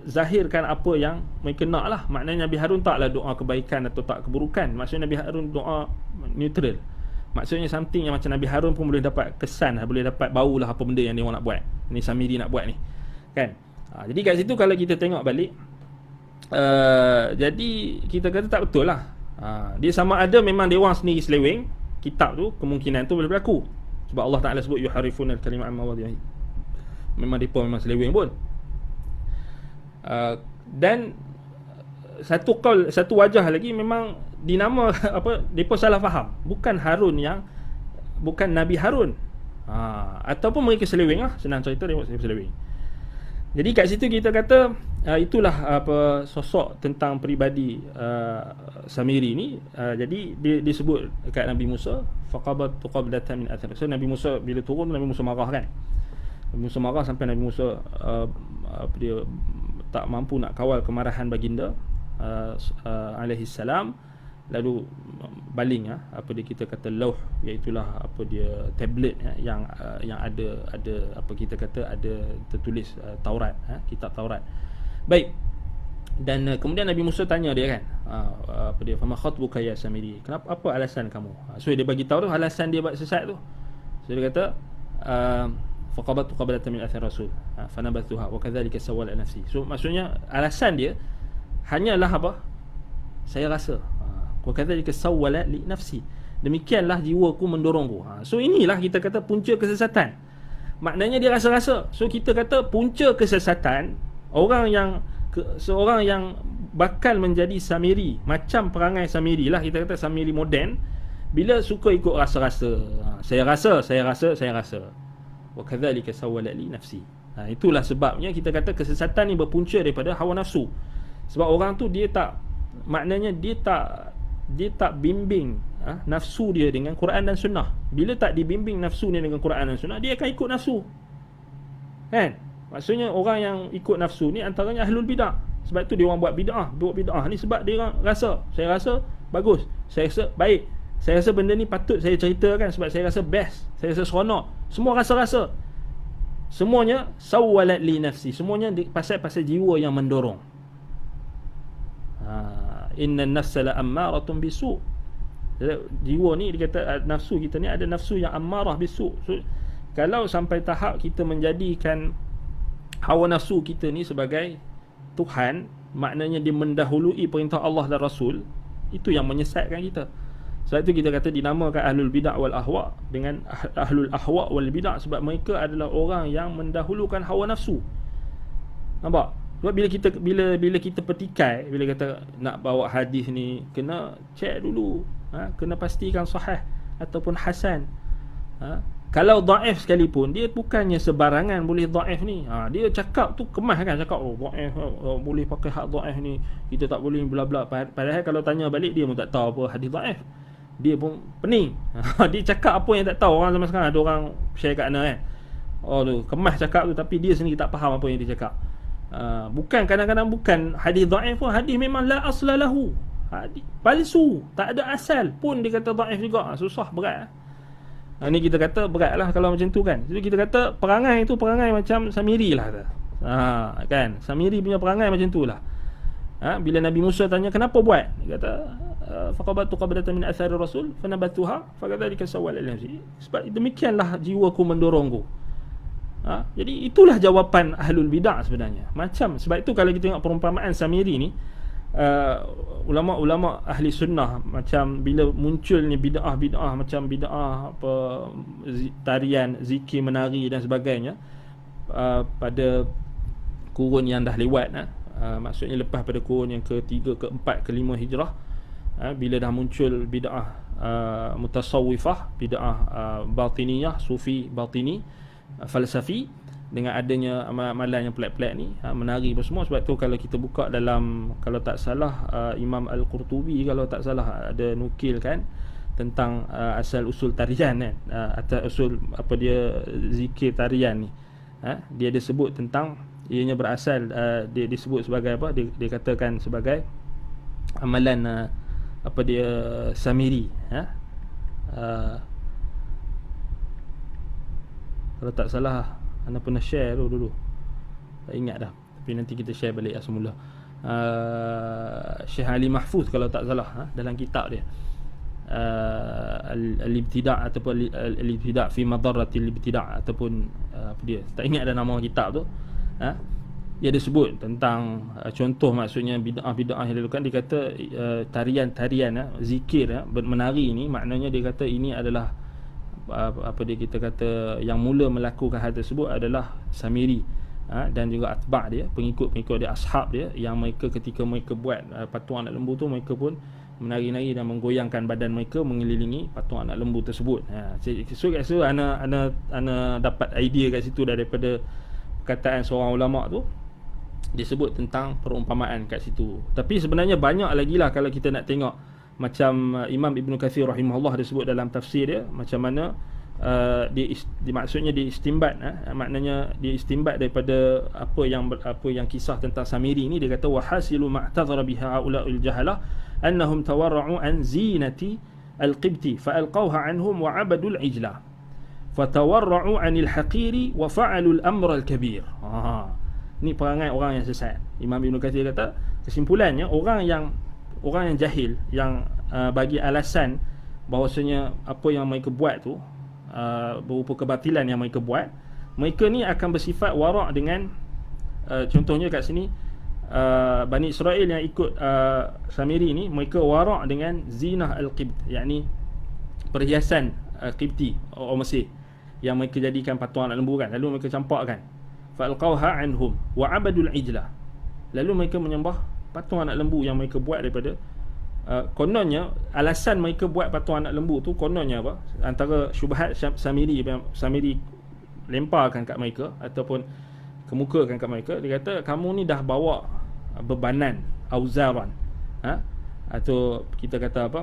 Zahirkan apa yang Mekena lah Maknanya Nabi Harun taklah doa kebaikan Atau tak keburukan Maksudnya Nabi Harun doa Neutral Maksudnya something yang macam Nabi Harun pun boleh dapat kesan lah, Boleh dapat bau lah apa benda yang dia orang nak buat Ni Samiri nak buat ni Kan ha, Jadi kat situ kalau kita tengok balik uh, Jadi kita kata tak betul lah ha, Dia sama ada memang dia orang sendiri selewing Kitab tu kemungkinan tu boleh berlaku sebab Allah Ta'ala sebut yuharifun al-kalimah mawadiyahi. Memang depa memang selewing pun. Ah, uh, dan satu kaul satu wajah lagi memang dinama (laughs) apa depa salah faham. Bukan Harun yang bukan Nabi Harun. Ha, ataupun mereka selewing lah Senang cerita mereka selewing Jadi kat situ kita kata uh, itulah apa sosok tentang peribadi uh, Samiri ni uh, jadi dia disebut dekat Nabi Musa faqabat tuqablatan min athar so Nabi Musa bila turun Nabi Musa marah kan Nabi Musa marah sampai Nabi Musa uh, apa dia tak mampu nak kawal kemarahan baginda uh, uh, alaihi salam lalu baling ya, apa dia kita kata lauh iaitu lah apa dia tablet ya, yang uh, yang ada ada apa kita kata ada tertulis uh, Taurat ya, kitab Taurat uh, Baik. Dan uh, kemudian Nabi Musa tanya dia kan. Uh, apa dia? Fama khatbuka ya Samiri? Kenapa apa alasan kamu? Ah, so dia bagi tahu tu alasan dia buat sesat tu. So dia kata uh, ah, faqabatu qablatan min athar rasul ha, fanabathuha wa kadhalika sawala nafsi so maksudnya alasan dia hanyalah apa saya rasa wa kadhalika sawala li nafsi demikianlah jiwaku mendorongku ha, so inilah kita kata punca kesesatan maknanya dia rasa-rasa so kita kata punca kesesatan orang yang seorang yang bakal menjadi samiri macam perangai samiri lah kita kata samiri moden bila suka ikut rasa-rasa ha, saya rasa saya rasa saya rasa wa kadzalika sawalat li nafsi ha, itulah sebabnya kita kata kesesatan ni berpunca daripada hawa nafsu sebab orang tu dia tak maknanya dia tak dia tak bimbing ha, nafsu dia dengan Quran dan sunnah bila tak dibimbing nafsu ni dengan Quran dan sunnah dia akan ikut nafsu kan ha? Maksudnya orang yang ikut nafsu ni antaranya ahlul bidah. Sebab tu dia orang buat bidah, buat bidah ni sebab dia orang rasa, saya rasa bagus, saya rasa baik. Saya rasa benda ni patut saya ceritakan sebab saya rasa best, saya rasa seronok. Semua rasa-rasa. Semuanya sawalat li nafsi. Semuanya pasal-pasal jiwa yang mendorong. Ha, inna nafs la ammaratun bisu. Jiwa ni dia kata ah, nafsu kita ni ada nafsu yang ammarah bisu. So, kalau sampai tahap kita menjadikan hawa nafsu kita ni sebagai Tuhan maknanya dia mendahului perintah Allah dan Rasul itu yang menyesatkan kita sebab itu kita kata dinamakan ahlul bidak wal ahwa dengan ah- ahlul ahwa wal bidak sebab mereka adalah orang yang mendahulukan hawa nafsu nampak sebab bila kita bila bila kita petikai bila kata nak bawa hadis ni kena check dulu ha? kena pastikan sahih ataupun hasan ha? kalau daif sekalipun dia bukannya sebarangan boleh daif ni ha, dia cakap tu kemas kan cakap oh daif oh, oh boleh pakai hak daif ni kita tak boleh bla bla padahal kalau tanya balik dia pun tak tahu apa hadis daif dia pun pening (laughs) ha, dia cakap apa yang tak tahu orang zaman sekarang ada orang share kat mana kan eh. oh tu kemas cakap tu tapi dia sendiri tak faham apa yang dia cakap uh, bukan kadang-kadang bukan hadis daif pun hadis memang la asla hadis palsu tak ada asal pun dia kata daif juga ha, susah berat eh? Ha, ni kita kata berat lah kalau macam tu kan. Jadi kita kata perangai itu perangai macam Samiri lah. Ha, kan? Samiri punya perangai macam tu lah. Ha, bila Nabi Musa tanya kenapa buat? Dia kata eh, faqabatu qabdatan min athari rasul fanabathuha fakadhalika sawal al-nafsi sebab demikianlah jiwaku mendorongku ha? jadi itulah jawapan ahlul bidah sebenarnya macam sebab itu kalau kita tengok perumpamaan samiri ni uh, ulama-ulama ahli sunnah macam bila muncul ni bidah-bidah macam bidah apa tarian zikir menari dan sebagainya uh, pada kurun yang dah lewat uh, maksudnya lepas pada kurun yang ketiga keempat kelima hijrah uh, bila dah muncul bidah uh, mutasawwifah bidah uh, batiniyah sufi batini uh, falsafi dengan adanya amalan-amalan yang pelak-pelak ni ha, menari apa semua sebab tu kalau kita buka dalam kalau tak salah uh, Imam Al-Qurtubi kalau tak salah ha, ada nukil kan tentang uh, asal usul tarian kan uh, atau usul apa dia zikir tarian ni ha, dia ada sebut tentang ianya berasal uh, dia disebut sebagai apa dia, dia katakan sebagai amalan uh, apa dia samiri ha? uh, kalau tak salah anda pernah share dulu dulu Tak ingat dah Tapi nanti kita share balik lah semula uh, ah, Syekh Ali Mahfuz kalau tak salah ha? Dalam kitab dia uh, Al-Ibtida' ataupun Al-Ibtida' fi madaratil ibtida' Ataupun uh, apa dia Tak ingat dah nama kitab tu ha? Ia disebut tentang uh, contoh maksudnya bid'ah-bid'ah yang dilakukan Dia uh, tarian-tarian, uh, zikir, uh, menari ini Maknanya dia ini adalah apa dia kita kata yang mula melakukan hal tersebut adalah Samiri ha, dan juga atba' dia pengikut-pengikut dia ashab dia yang mereka ketika mereka buat uh, patung anak lembu tu mereka pun menari-nari dan menggoyangkan badan mereka mengelilingi patung anak lembu tersebut ha so kat situ ana ana ana dapat idea kat situ daripada perkataan seorang ulama tu disebut tentang perumpamaan kat situ tapi sebenarnya banyak lagi lah kalau kita nak tengok macam uh, Imam Ibn Kathir rahimahullah dia sebut dalam tafsir dia macam mana uh, di, di maksudnya diistimbat eh, maknanya diistimbat daripada apa yang apa yang kisah tentang Samiri ni dia kata wahasilu ma'tazara biha ulaul jahala, annahum tawarra'u an zinati alqibti, qibti fa'alqawha anhum wa'abadul ijlah fatawarra'u anil haqiri wa fa'alul amra al ha ni perangai orang yang sesat Imam Ibn Kathir kata kesimpulannya orang yang orang yang jahil yang uh, bagi alasan bahawasanya apa yang mereka buat tu uh, berupa kebatilan yang mereka buat mereka ni akan bersifat warak dengan uh, contohnya kat sini uh, Bani Israel yang ikut uh, Samiri ni mereka warak dengan zinah al-qibt yakni perhiasan uh, qibti orang Mesir yang mereka jadikan patuan anak lembu kan lalu mereka campakkan fa alqauha anhum wa abadul ijlah lalu mereka menyembah patung anak lembu yang mereka buat daripada uh, kononnya alasan mereka buat patung anak lembu tu kononnya apa antara syubhat samiri samiri lemparkan kat mereka ataupun kemukakan kat mereka dia kata kamu ni dah bawa bebanan auzaran ha? atau kita kata apa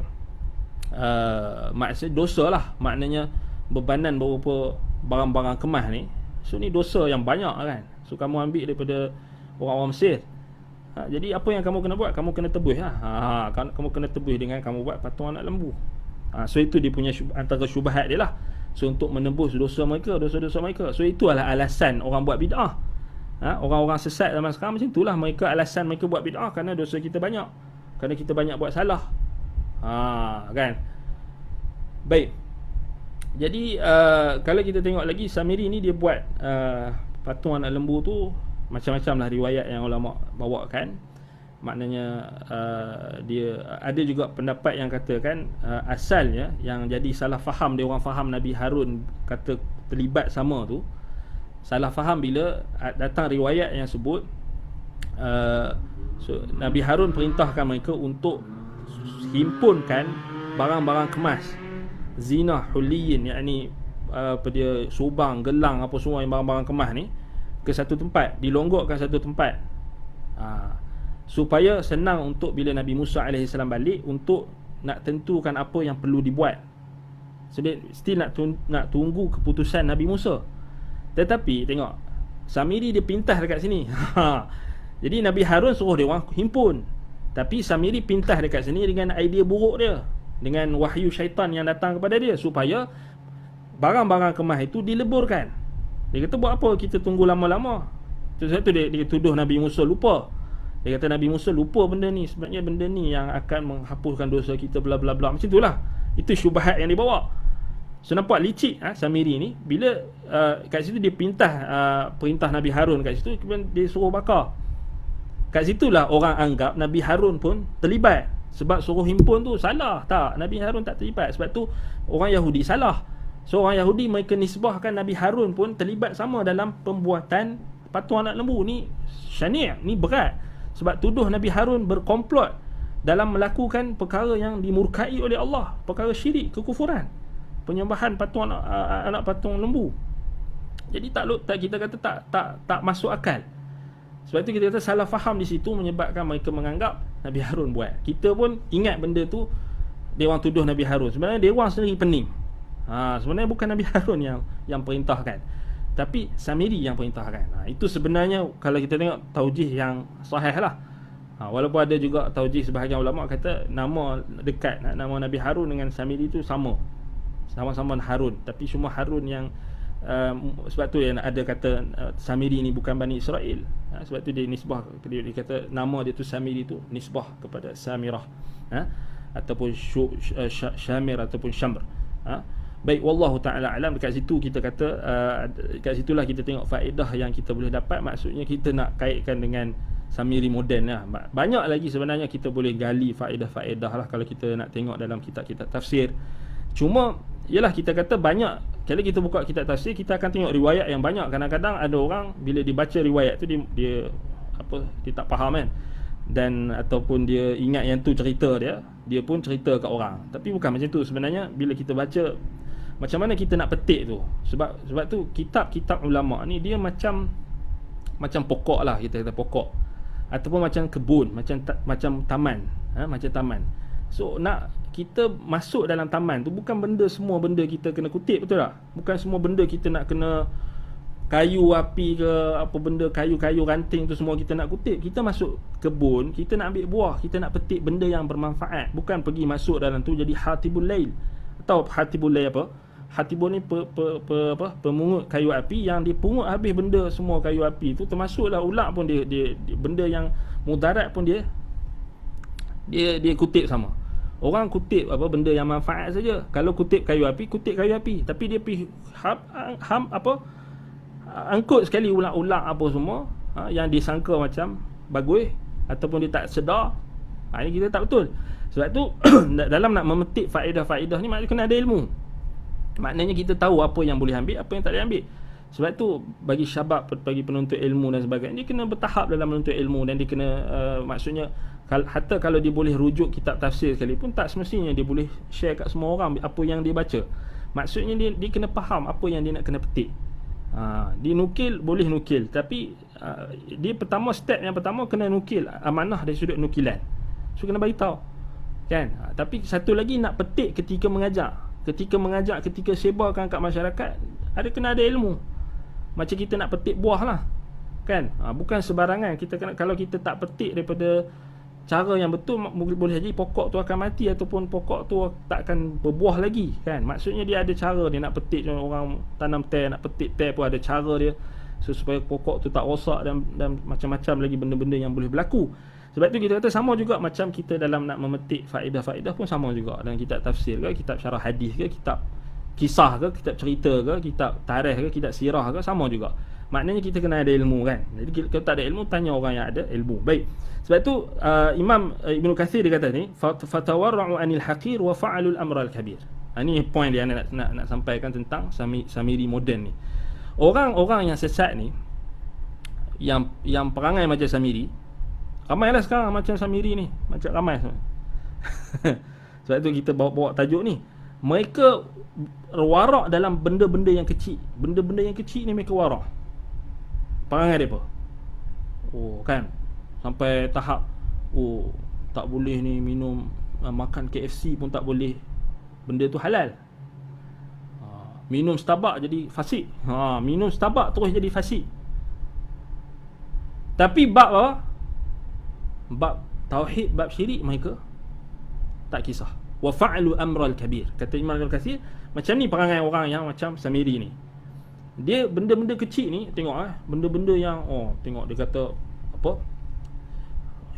uh, maksud dosa lah maknanya bebanan beberapa barang-barang kemah ni so ni dosa yang banyak kan so kamu ambil daripada orang-orang Mesir Ha, jadi apa yang kamu kena buat? Kamu kena tebus lah. Ha, ha, ha, ha. Kan, kamu kena tebus dengan kamu buat patung anak lembu. Ha, so itu dia punya syub, antara syubahat dia lah. So untuk menembus dosa mereka, dosa-dosa mereka. So itulah alasan orang buat bid'ah. Ha, orang-orang sesat zaman sekarang macam itulah mereka alasan mereka buat bid'ah kerana dosa kita banyak. Kerana kita banyak buat salah. Ha, kan? Baik. Jadi uh, kalau kita tengok lagi Samiri ni dia buat uh, patung anak lembu tu macam-macam lah riwayat yang ulama bawakan maknanya uh, dia ada juga pendapat yang katakan uh, asalnya yang jadi salah faham dia orang faham Nabi Harun kata terlibat sama tu salah faham bila datang riwayat yang sebut uh, so, Nabi Harun perintahkan mereka untuk himpunkan barang-barang kemas zina huliyin yakni uh, apa dia subang gelang apa semua yang barang-barang kemas ni ke satu tempat dilonggokkan satu tempat ha. supaya senang untuk bila Nabi Musa AS balik untuk nak tentukan apa yang perlu dibuat so dia still nak, tun- nak tunggu keputusan Nabi Musa tetapi tengok Samiri dia pintas dekat sini (laughs) ha. jadi Nabi Harun suruh dia orang himpun tapi Samiri pintah dekat sini dengan idea buruk dia dengan wahyu syaitan yang datang kepada dia supaya barang-barang kemah itu dileburkan dia kata buat apa kita tunggu lama-lama Sebab satu dia, dia tuduh Nabi Musa lupa Dia kata Nabi Musa lupa benda ni Sebabnya benda ni yang akan menghapuskan dosa kita bla bla bla Macam itulah Itu syubahat yang dia bawa So nampak licik ha, Samiri ni Bila uh, kat situ dia pintah uh, Perintah Nabi Harun kat situ kemudian Dia suruh bakar Kat situlah orang anggap Nabi Harun pun terlibat Sebab suruh himpun tu salah Tak Nabi Harun tak terlibat Sebab tu orang Yahudi salah So orang Yahudi mereka nisbahkan Nabi Harun pun terlibat sama dalam pembuatan patung anak lembu ni syani' ni berat sebab tuduh Nabi Harun berkomplot dalam melakukan perkara yang dimurkai oleh Allah perkara syirik kekufuran penyembahan patung anak, anak patung lembu jadi tak, tak kita kata tak tak tak masuk akal sebab itu kita kata salah faham di situ menyebabkan mereka menganggap Nabi Harun buat kita pun ingat benda tu dia orang tuduh Nabi Harun sebenarnya dia orang sendiri pening Ha, sebenarnya bukan Nabi Harun yang yang perintahkan. Tapi Samiri yang perintahkan. Ha, itu sebenarnya kalau kita tengok taujih yang sahih lah. Ha, walaupun ada juga taujih sebahagian ulama kata nama dekat ha, nama Nabi Harun dengan Samiri itu sama. Sama-sama Harun. Tapi semua Harun yang uh, sebab tu yang ada kata uh, Samiri ini bukan Bani Israel. Ha, sebab tu dia nisbah. Dia, dia kata nama dia tu Samiri itu nisbah kepada Samirah. Ha? ataupun syu, sy, uh, sy, Syamir ataupun Syamr. Ha? Baik wallahu taala alam dekat situ kita kata uh, dekat situlah kita tengok faedah yang kita boleh dapat maksudnya kita nak kaitkan dengan Samiri moden lah. Banyak lagi sebenarnya kita boleh gali faedah-faedah lah kalau kita nak tengok dalam kitab-kitab tafsir. Cuma ialah kita kata banyak kalau kita buka kitab tafsir kita akan tengok riwayat yang banyak kadang-kadang ada orang bila dibaca riwayat tu dia, dia apa dia tak faham kan dan ataupun dia ingat yang tu cerita dia dia pun cerita kat orang tapi bukan macam tu sebenarnya bila kita baca macam mana kita nak petik tu sebab sebab tu kitab-kitab ulama ni dia macam macam pokok lah kita kata pokok ataupun macam kebun macam ta, macam taman ha? macam taman so nak kita masuk dalam taman tu bukan benda semua benda kita kena kutip betul tak bukan semua benda kita nak kena kayu api ke apa benda kayu-kayu ranting tu semua kita nak kutip kita masuk kebun kita nak ambil buah kita nak petik benda yang bermanfaat bukan pergi masuk dalam tu jadi hatibul lail atau hatibul lail apa Hatibul ni pe, pe, pe, apa, pemungut kayu api yang dipungut habis benda semua kayu api tu termasuklah ulak pun dia, dia, dia benda yang mudarat pun dia dia dia kutip sama. Orang kutip apa benda yang manfaat saja. Kalau kutip kayu api, kutip kayu api. Tapi dia pi ham, ham apa angkut sekali ulak-ulak apa semua ha, yang disangka macam bagus ataupun dia tak sedar. Ha, ini kita tak betul. Sebab tu (clears throat) dalam nak memetik faedah-faedah ni mesti kena ada ilmu. Maknanya kita tahu apa yang boleh ambil, apa yang tak boleh ambil. Sebab tu bagi syabab bagi penuntut ilmu dan sebagainya dia kena bertahap dalam menuntut ilmu dan dia kena uh, maksudnya hatta kalau dia boleh rujuk kitab tafsir sekalipun tak semestinya dia boleh share kat semua orang apa yang dia baca. Maksudnya dia dia kena faham apa yang dia nak kena petik. Ha, dia nukil boleh nukil tapi ha, dia pertama step yang pertama kena nukil amanah dari sudut nukilan. So kena bagi tahu. Kan? Ha, tapi satu lagi nak petik ketika mengajar ketika mengajak ketika sebarkan kat masyarakat ada kena ada ilmu macam kita nak petik buah lah kan ha, bukan sebarangan kita kena, kalau kita tak petik daripada cara yang betul boleh jadi pokok tu akan mati ataupun pokok tu tak akan berbuah lagi kan maksudnya dia ada cara dia nak petik orang tanam teh nak petik teh pun ada cara dia so, supaya pokok tu tak rosak dan macam-macam lagi benda-benda yang boleh berlaku sebab tu kita kata sama juga macam kita dalam nak memetik faedah-faedah pun sama juga dalam kitab tafsir ke, kitab syarah hadis ke, kitab kisah ke, kitab cerita ke, kitab tarikh ke, kitab sirah ke sama juga. Maknanya kita kena ada ilmu kan. Jadi kalau tak ada ilmu tanya orang yang ada ilmu. Baik. Sebab tu uh, Imam uh, Ibn Katsir dia kata ni fatawarra'u anil haqir wa fa'alul amra al kabir. Ha, ini point dia nak, nak, nak sampaikan tentang sami, Samiri moden ni. Orang-orang yang sesat ni yang yang perangai macam Samiri Ramai lah sekarang macam Samiri ni Macam ramai (laughs) Sebab tu kita bawa-bawa tajuk ni Mereka warak dalam benda-benda yang kecil Benda-benda yang kecil ni mereka warak Perangai dia apa? Oh kan Sampai tahap Oh tak boleh ni minum ah, Makan KFC pun tak boleh Benda tu halal ah, Minum setabak jadi fasik ha, Minum setabak terus jadi fasik Tapi bab apa? bab tauhid bab syirik mereka tak kisah wa fa'lu amral kabir kata Imam Al-Kathir macam ni perangai orang yang macam Samiri ni dia benda-benda kecil ni tengok ah ha? benda-benda yang oh tengok dia kata apa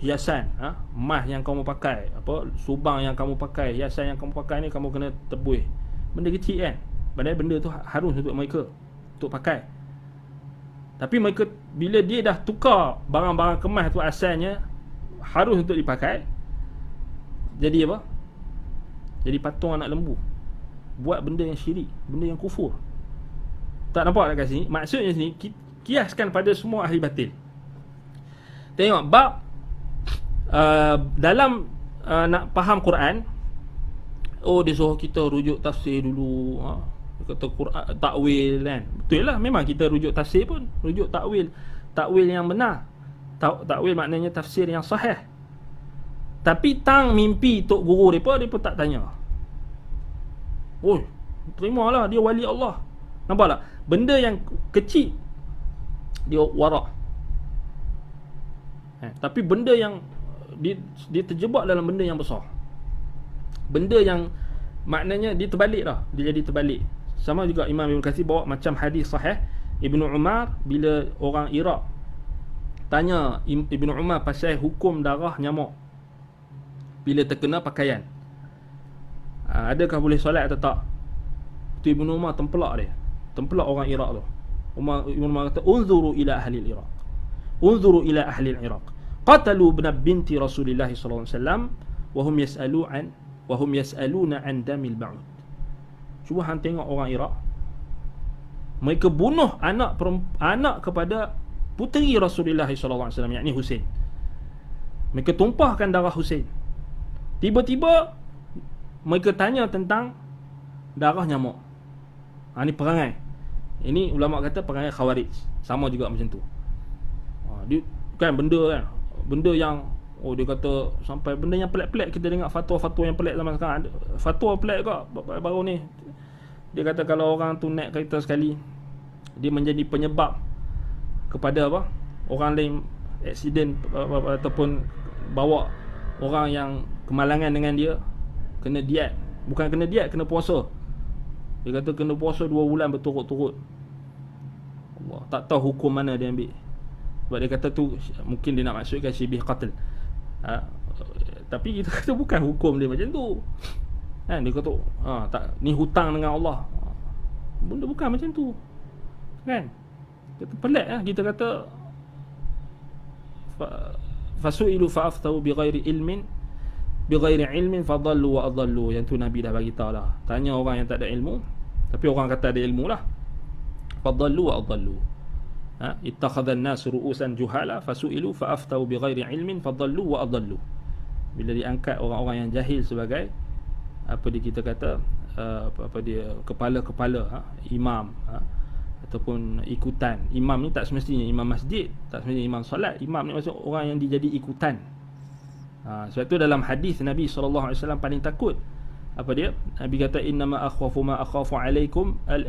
hiasan ah ha? emas yang kamu pakai apa subang yang kamu pakai hiasan yang kamu pakai ni kamu kena tebuih benda kecil kan padahal benda tu ha-, harus untuk mereka untuk pakai tapi mereka bila dia dah tukar barang-barang kemas tu asalnya harus untuk dipakai jadi apa jadi patung anak lembu buat benda yang syirik benda yang kufur tak nampak dekat sini maksudnya sini kiaskan pada semua ahli batil tengok bab uh, dalam uh, nak faham Quran oh dia suruh kita rujuk tafsir dulu ha? kata Quran takwil kan betul lah memang kita rujuk tafsir pun rujuk takwil takwil yang benar takwil maknanya tafsir yang sahih tapi tang mimpi tok guru depa dia tak tanya oh terimalah dia wali Allah nampak tak benda yang kecil dia warak eh, tapi benda yang dia, dia terjebak dalam benda yang besar benda yang maknanya dia terbalik dah dia jadi terbalik sama juga Imam Ibn Qasih bawa macam hadis sahih Ibn Umar bila orang Iraq tanya Ibn Umar pasal hukum darah nyamuk bila terkena pakaian ah, adakah boleh solat atau tak tu Ibn Umar tempelak dia tempelak orang Iraq tu Umar, Ibn Umar kata unzuru ila ahli Iraq unzuru ila ahli Iraq qatalu ibn binti Rasulullah sallallahu alaihi wasallam wa hum yas'alu an wa hum yas'aluna damil ba'ud cuba hantar tengok orang Iraq mereka bunuh anak anak kepada puteri Rasulullah SAW yang ni Hussein mereka tumpahkan darah Hussein tiba-tiba mereka tanya tentang darah nyamuk ha, ni perangai ini ulama kata perangai khawarij sama juga macam tu ha, dia, kan benda kan benda yang oh dia kata sampai benda yang pelik-pelik kita dengar fatwa-fatwa yang pelik zaman sekarang fatwa pelik kak baru ni dia kata kalau orang tu naik kereta sekali dia menjadi penyebab kepada apa orang lain accident ataupun bawa orang yang kemalangan dengan dia kena diet bukan kena diet kena puasa dia kata kena puasa dua bulan berturut-turut Allah tak tahu hukum mana dia ambil sebab dia kata tu mungkin dia nak maksudkan syibih qatl ha? tapi kita kata bukan hukum dia macam tu kan dia kata ha, tak ni hutang dengan Allah benda bukan macam tu kan kita pelik lah. Kita kata fasu'ilu fa'aftau bi ghairi ilmin bi ghairi ilmin fadallu wa adallu. Yang tu Nabi dah bagi tahu lah. Tanya orang yang tak ada ilmu. Tapi orang kata ada ilmu lah. Fadallu wa adallu. Ha? Ittakhadha an-nas ru'usan juhala fasu'ilu fa'aftau bi ghairi ilmin fadallu wa adallu. Bila diangkat orang-orang yang jahil sebagai apa dia kita kata uh, apa dia kepala-kepala ha? imam ha? ataupun ikutan imam ni tak semestinya imam masjid tak semestinya imam solat imam ni maksud orang yang dijadi ikutan ha, sebab tu dalam hadis Nabi SAW paling takut apa dia Nabi kata inna ma akhwafu ma akhwafu alaikum al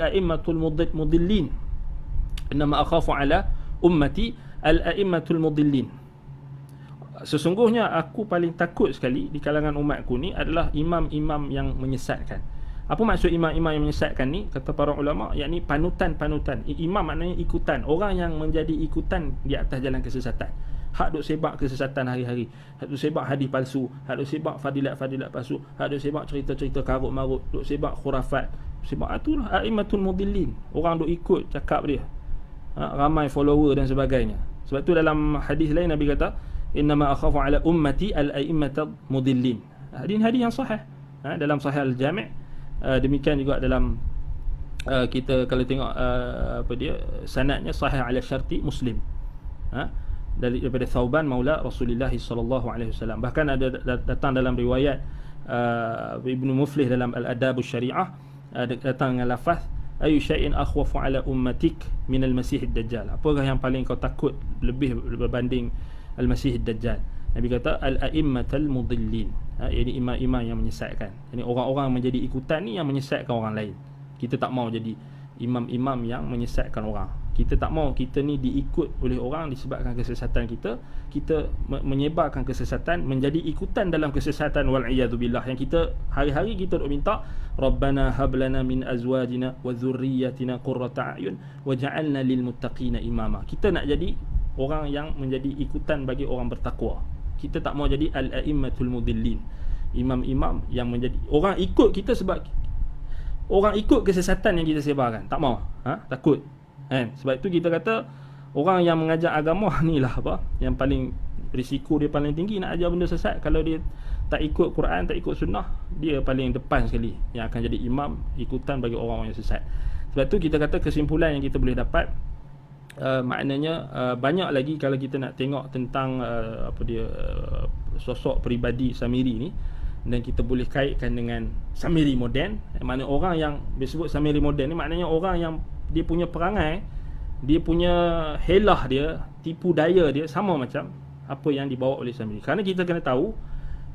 a'immatul mudillin inna ma akhwafu ala ummati al a'immatul mudillin sesungguhnya aku paling takut sekali di kalangan umatku ni adalah imam-imam yang menyesatkan apa maksud imam-imam yang menyesatkan ni? Kata para ulama, yakni panutan-panutan. Imam maknanya ikutan. Orang yang menjadi ikutan di atas jalan kesesatan. Hak duk sebab kesesatan hari-hari. Hak duk sebab hadis palsu. Hak duk sebab fadilat-fadilat palsu. Hak duk sebab cerita-cerita karut-marut. Duk sebab khurafat. Sebab ah, itulah a'imatul mudillin. Orang duk ikut cakap dia. Ha, ramai follower dan sebagainya. Sebab tu dalam hadis lain Nabi kata, ma akhafu ala ummati al-a'imatul mudillin." Hadis-hadis yang sahih. Ha, dalam sahih al-jami' Eh, demikian juga dalam uh, kita kalau tengok uh, apa dia sanadnya sahih ala syarti muslim ha? dari daripada Thauban maula Rasulullah sallallahu alaihi wasallam bahkan ada datang dalam riwayat uh, Ibn Muflih dalam Al adab Syariah uh, datang dengan lafaz ayu shayin akhwafu ala ummatik min al masih ad dajjal apakah yang paling kau takut lebih berbanding al masih ad dajjal Nabi kata al a'immatul mudillin ha, ini imam-imam yang menyesatkan ini orang-orang menjadi ikutan ni yang menyesatkan orang lain kita tak mau jadi imam-imam yang menyesatkan orang kita tak mau kita ni diikut oleh orang disebabkan kesesatan kita kita me- menyebarkan kesesatan menjadi ikutan dalam kesesatan wal iazubillah yang kita hari-hari kita nak minta rabbana hablana min azwajina wa dhurriyyatina qurrata ayun waj'alna lil muttaqina imama kita nak jadi orang yang menjadi ikutan bagi orang bertakwa kita tak mau jadi al-a'immatul mudillin imam-imam yang menjadi orang ikut kita sebab orang ikut kesesatan yang kita sebarkan tak mau ha? takut kan sebab itu kita kata orang yang mengajar agama (laughs) ni lah apa yang paling risiko dia paling tinggi nak ajar benda sesat kalau dia tak ikut Quran tak ikut sunnah dia paling depan sekali yang akan jadi imam ikutan bagi orang-orang yang sesat sebab itu kita kata kesimpulan yang kita boleh dapat Eh, maknanya uh, banyak lagi kalau kita nak tengok tentang uh, apa dia uh, sosok peribadi Samiri ni dan kita boleh kaitkan dengan Samiri moden mana orang yang disebut Samiri moden ni maknanya orang yang dia punya perangai dia punya helah dia tipu daya dia sama macam apa yang dibawa oleh Samiri kerana kita kena tahu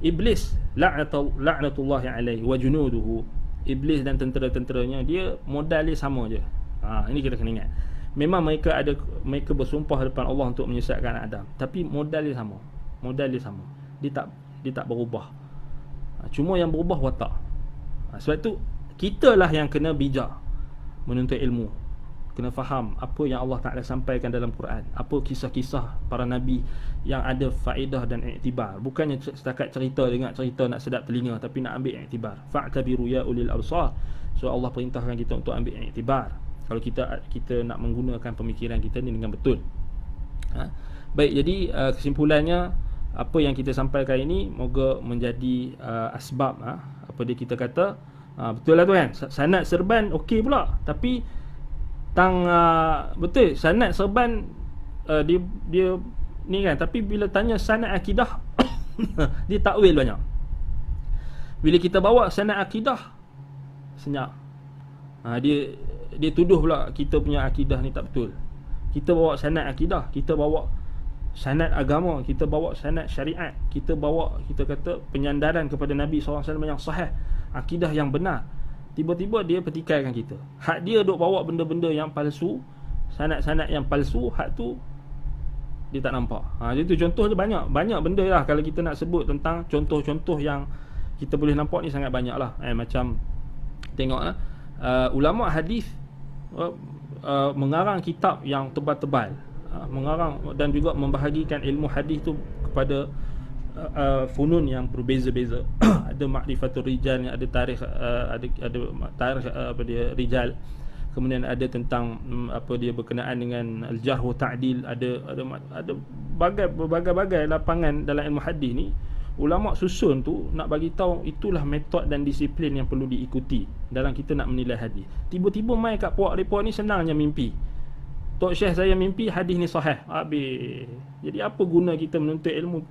iblis la'natullah alaihi wa junuduhu iblis dan tentera-tenteranya dia modal dia sama je ha, ini kita kena ingat memang mereka ada mereka bersumpah depan Allah untuk menyesatkan anak Adam tapi modal dia sama modal dia sama dia tak dia tak berubah ha, cuma yang berubah watak ha, sebab itu lah yang kena bijak menuntut ilmu kena faham apa yang Allah Taala sampaikan dalam Quran apa kisah-kisah para nabi yang ada faedah dan iktibar bukannya setakat cerita dengan cerita nak sedap telinga tapi nak ambil iktibar fa'tabiru ya ulil absar so Allah perintahkan kita untuk ambil iktibar kalau kita kita nak menggunakan pemikiran kita ni dengan betul. Ha? Baik, jadi uh, kesimpulannya apa yang kita sampaikan ini moga menjadi uh, asbab ha? apa dia kita kata ha, betul lah tu kan sanad serban okey pula tapi tang uh, betul sanad serban uh, dia dia ni kan tapi bila tanya sanad akidah (coughs) dia takwil banyak bila kita bawa sanad akidah senyap ha, dia dia tuduh pula kita punya akidah ni tak betul. Kita bawa sanad akidah, kita bawa sanad agama, kita bawa sanad syariat, kita bawa kita kata penyandaran kepada Nabi SAW yang sahih, akidah yang benar. Tiba-tiba dia petikaikan kita. Hak dia duk bawa benda-benda yang palsu, sanad-sanad yang palsu, hak tu dia tak nampak. Ha, jadi tu contoh dia banyak. Banyak benda lah kalau kita nak sebut tentang contoh-contoh yang kita boleh nampak ni sangat banyak lah. Eh, macam tengok lah uh, ulama hadis uh, uh, mengarang kitab yang tebal-tebal uh, mengarang dan juga membahagikan ilmu hadis tu kepada uh, uh, funun yang berbeza-beza (coughs) ada makrifatul rijal yang ada tarikh uh, ada ada tarikh uh, apa dia rijal kemudian ada tentang um, apa dia berkenaan dengan al-jarh wa ta'dil ada ada ada bagai berbagai-bagai lapangan dalam ilmu hadis ni ulama susun tu nak bagi tahu itulah metod dan disiplin yang perlu diikuti dalam kita nak menilai hadis. Tiba-tiba mai kat puak repo ni senangnya mimpi. Tok Syekh saya mimpi hadis ni sahih. Abi. Jadi apa guna kita menuntut ilmu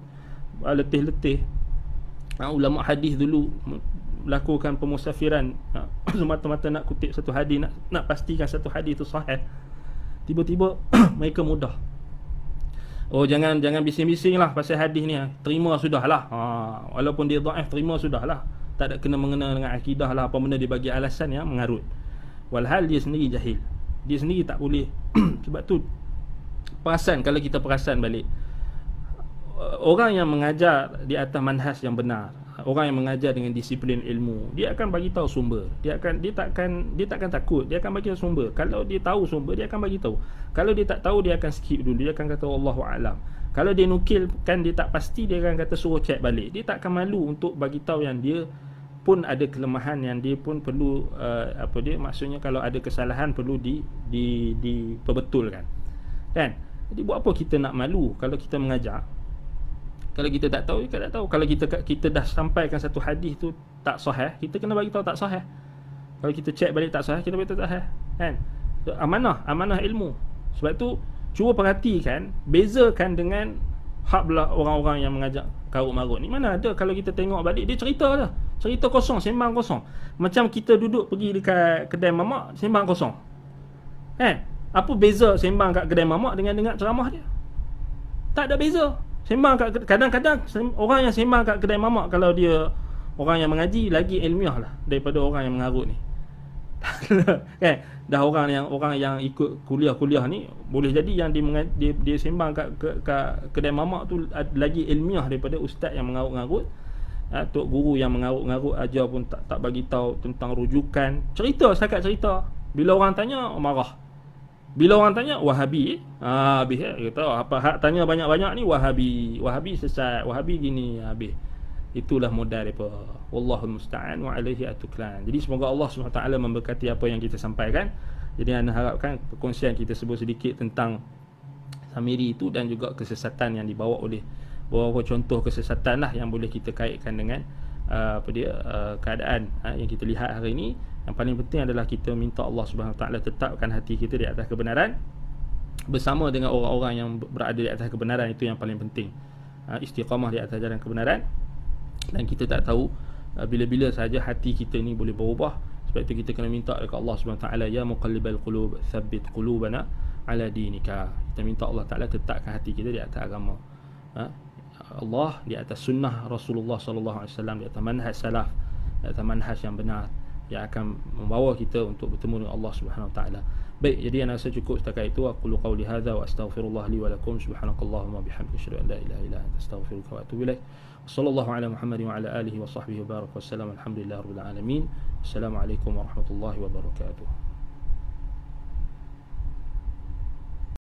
ah, letih-letih? Ha, ulama hadis dulu lakukan pemusafiran ha, (coughs) semata-mata nak kutip satu hadis nak nak pastikan satu hadis tu sahih. Tiba-tiba (coughs) mereka mudah. Oh jangan jangan bising-bising lah pasal hadis ni ah. Terima sudah lah ha, Walaupun dia da'if terima sudah lah Tak ada kena mengena dengan akidah lah Apa benda dia bagi alasan yang mengarut Walhal dia sendiri jahil Dia sendiri tak boleh (clears throat) Sebab tu Perasan kalau kita perasan balik Orang yang mengajar di atas manhas yang benar orang yang mengajar dengan disiplin ilmu dia akan bagi tahu sumber dia akan dia takkan dia takkan takut dia akan bagi tahu sumber kalau dia tahu sumber dia akan bagi tahu kalau dia tak tahu dia akan skip dulu dia akan kata Allahu a'lam kalau dia nukil kan dia tak pasti dia akan kata suruh check balik dia takkan malu untuk bagi tahu yang dia pun ada kelemahan yang dia pun perlu uh, apa dia maksudnya kalau ada kesalahan perlu di di diperbetulkan kan jadi buat apa kita nak malu kalau kita mengajar kalau kita tak tahu kita tak tahu kalau kita kita dah sampaikan satu hadis tu tak sahih kita kena bagi tahu tak sahih kalau kita check balik tak sahih kita bagi tahu tak sahih kan so, amanah amanah ilmu sebab tu cuba perhatikan bezakan dengan hablah orang-orang yang mengajak karut marut ni mana ada kalau kita tengok balik dia cerita lah cerita kosong sembang kosong macam kita duduk pergi dekat kedai mamak sembang kosong kan apa beza sembang kat kedai mamak dengan dengar ceramah dia tak ada beza sembang kat kadang-kadang orang yang sembang kat kedai mamak kalau dia orang yang mengaji lagi ilmiah lah daripada orang yang mengarut ni (laughs) kan dah orang yang orang yang ikut kuliah-kuliah ni boleh jadi yang dia dia, dia sembang kat, kat, kat kedai mamak tu lagi ilmiah daripada ustaz yang mengarut-ngarut ah, tok guru yang mengarut-ngarut ajar pun tak tak bagi tahu tentang rujukan cerita setakat cerita bila orang tanya marah bila orang tanya Wahabi ah ha, habis eh kata apa hak tanya banyak-banyak ni Wahabi. Wahabi sesat, Wahabi gini habis. Itulah modal depa. Wallahu musta'an wa alaihi atuklan. Jadi semoga Allah SWT memberkati apa yang kita sampaikan. Jadi anda harapkan perkongsian kita sebut sedikit tentang Samiri itu dan juga kesesatan yang dibawa oleh beberapa contoh kesesatan lah yang boleh kita kaitkan dengan uh, apa dia uh, keadaan uh, yang kita lihat hari ini yang paling penting adalah kita minta Allah SWT tetapkan hati kita di atas kebenaran Bersama dengan orang-orang yang berada di atas kebenaran Itu yang paling penting ha, Istiqamah di atas jalan kebenaran Dan kita tak tahu ha, Bila-bila saja hati kita ni boleh berubah Sebab itu kita kena minta kepada Allah SWT Ya muqallibal qulub Thabbit qulubana ala dinika Kita minta Allah Taala tetapkan hati kita di atas agama ha, Allah di atas sunnah Rasulullah SAW Di atas manhaj salaf Di atas manhaj yang benar yang akan membawa kita untuk bertemu dengan Allah Subhanahu Wa Taala. Baik, jadi saya rasa cukup setakat itu. Aku lu qauli hadza wa astaghfirullah li wa lakum subhanakallahumma bihamdika asyhadu an la ilaha illa anta astaghfiruka wa atubu ilaik. Sallallahu ala Muhammad wa ala alihi wa sahbihi wa barak wa salam. Alhamdulillahirabbil alamin. Assalamualaikum warahmatullahi wabarakatuh.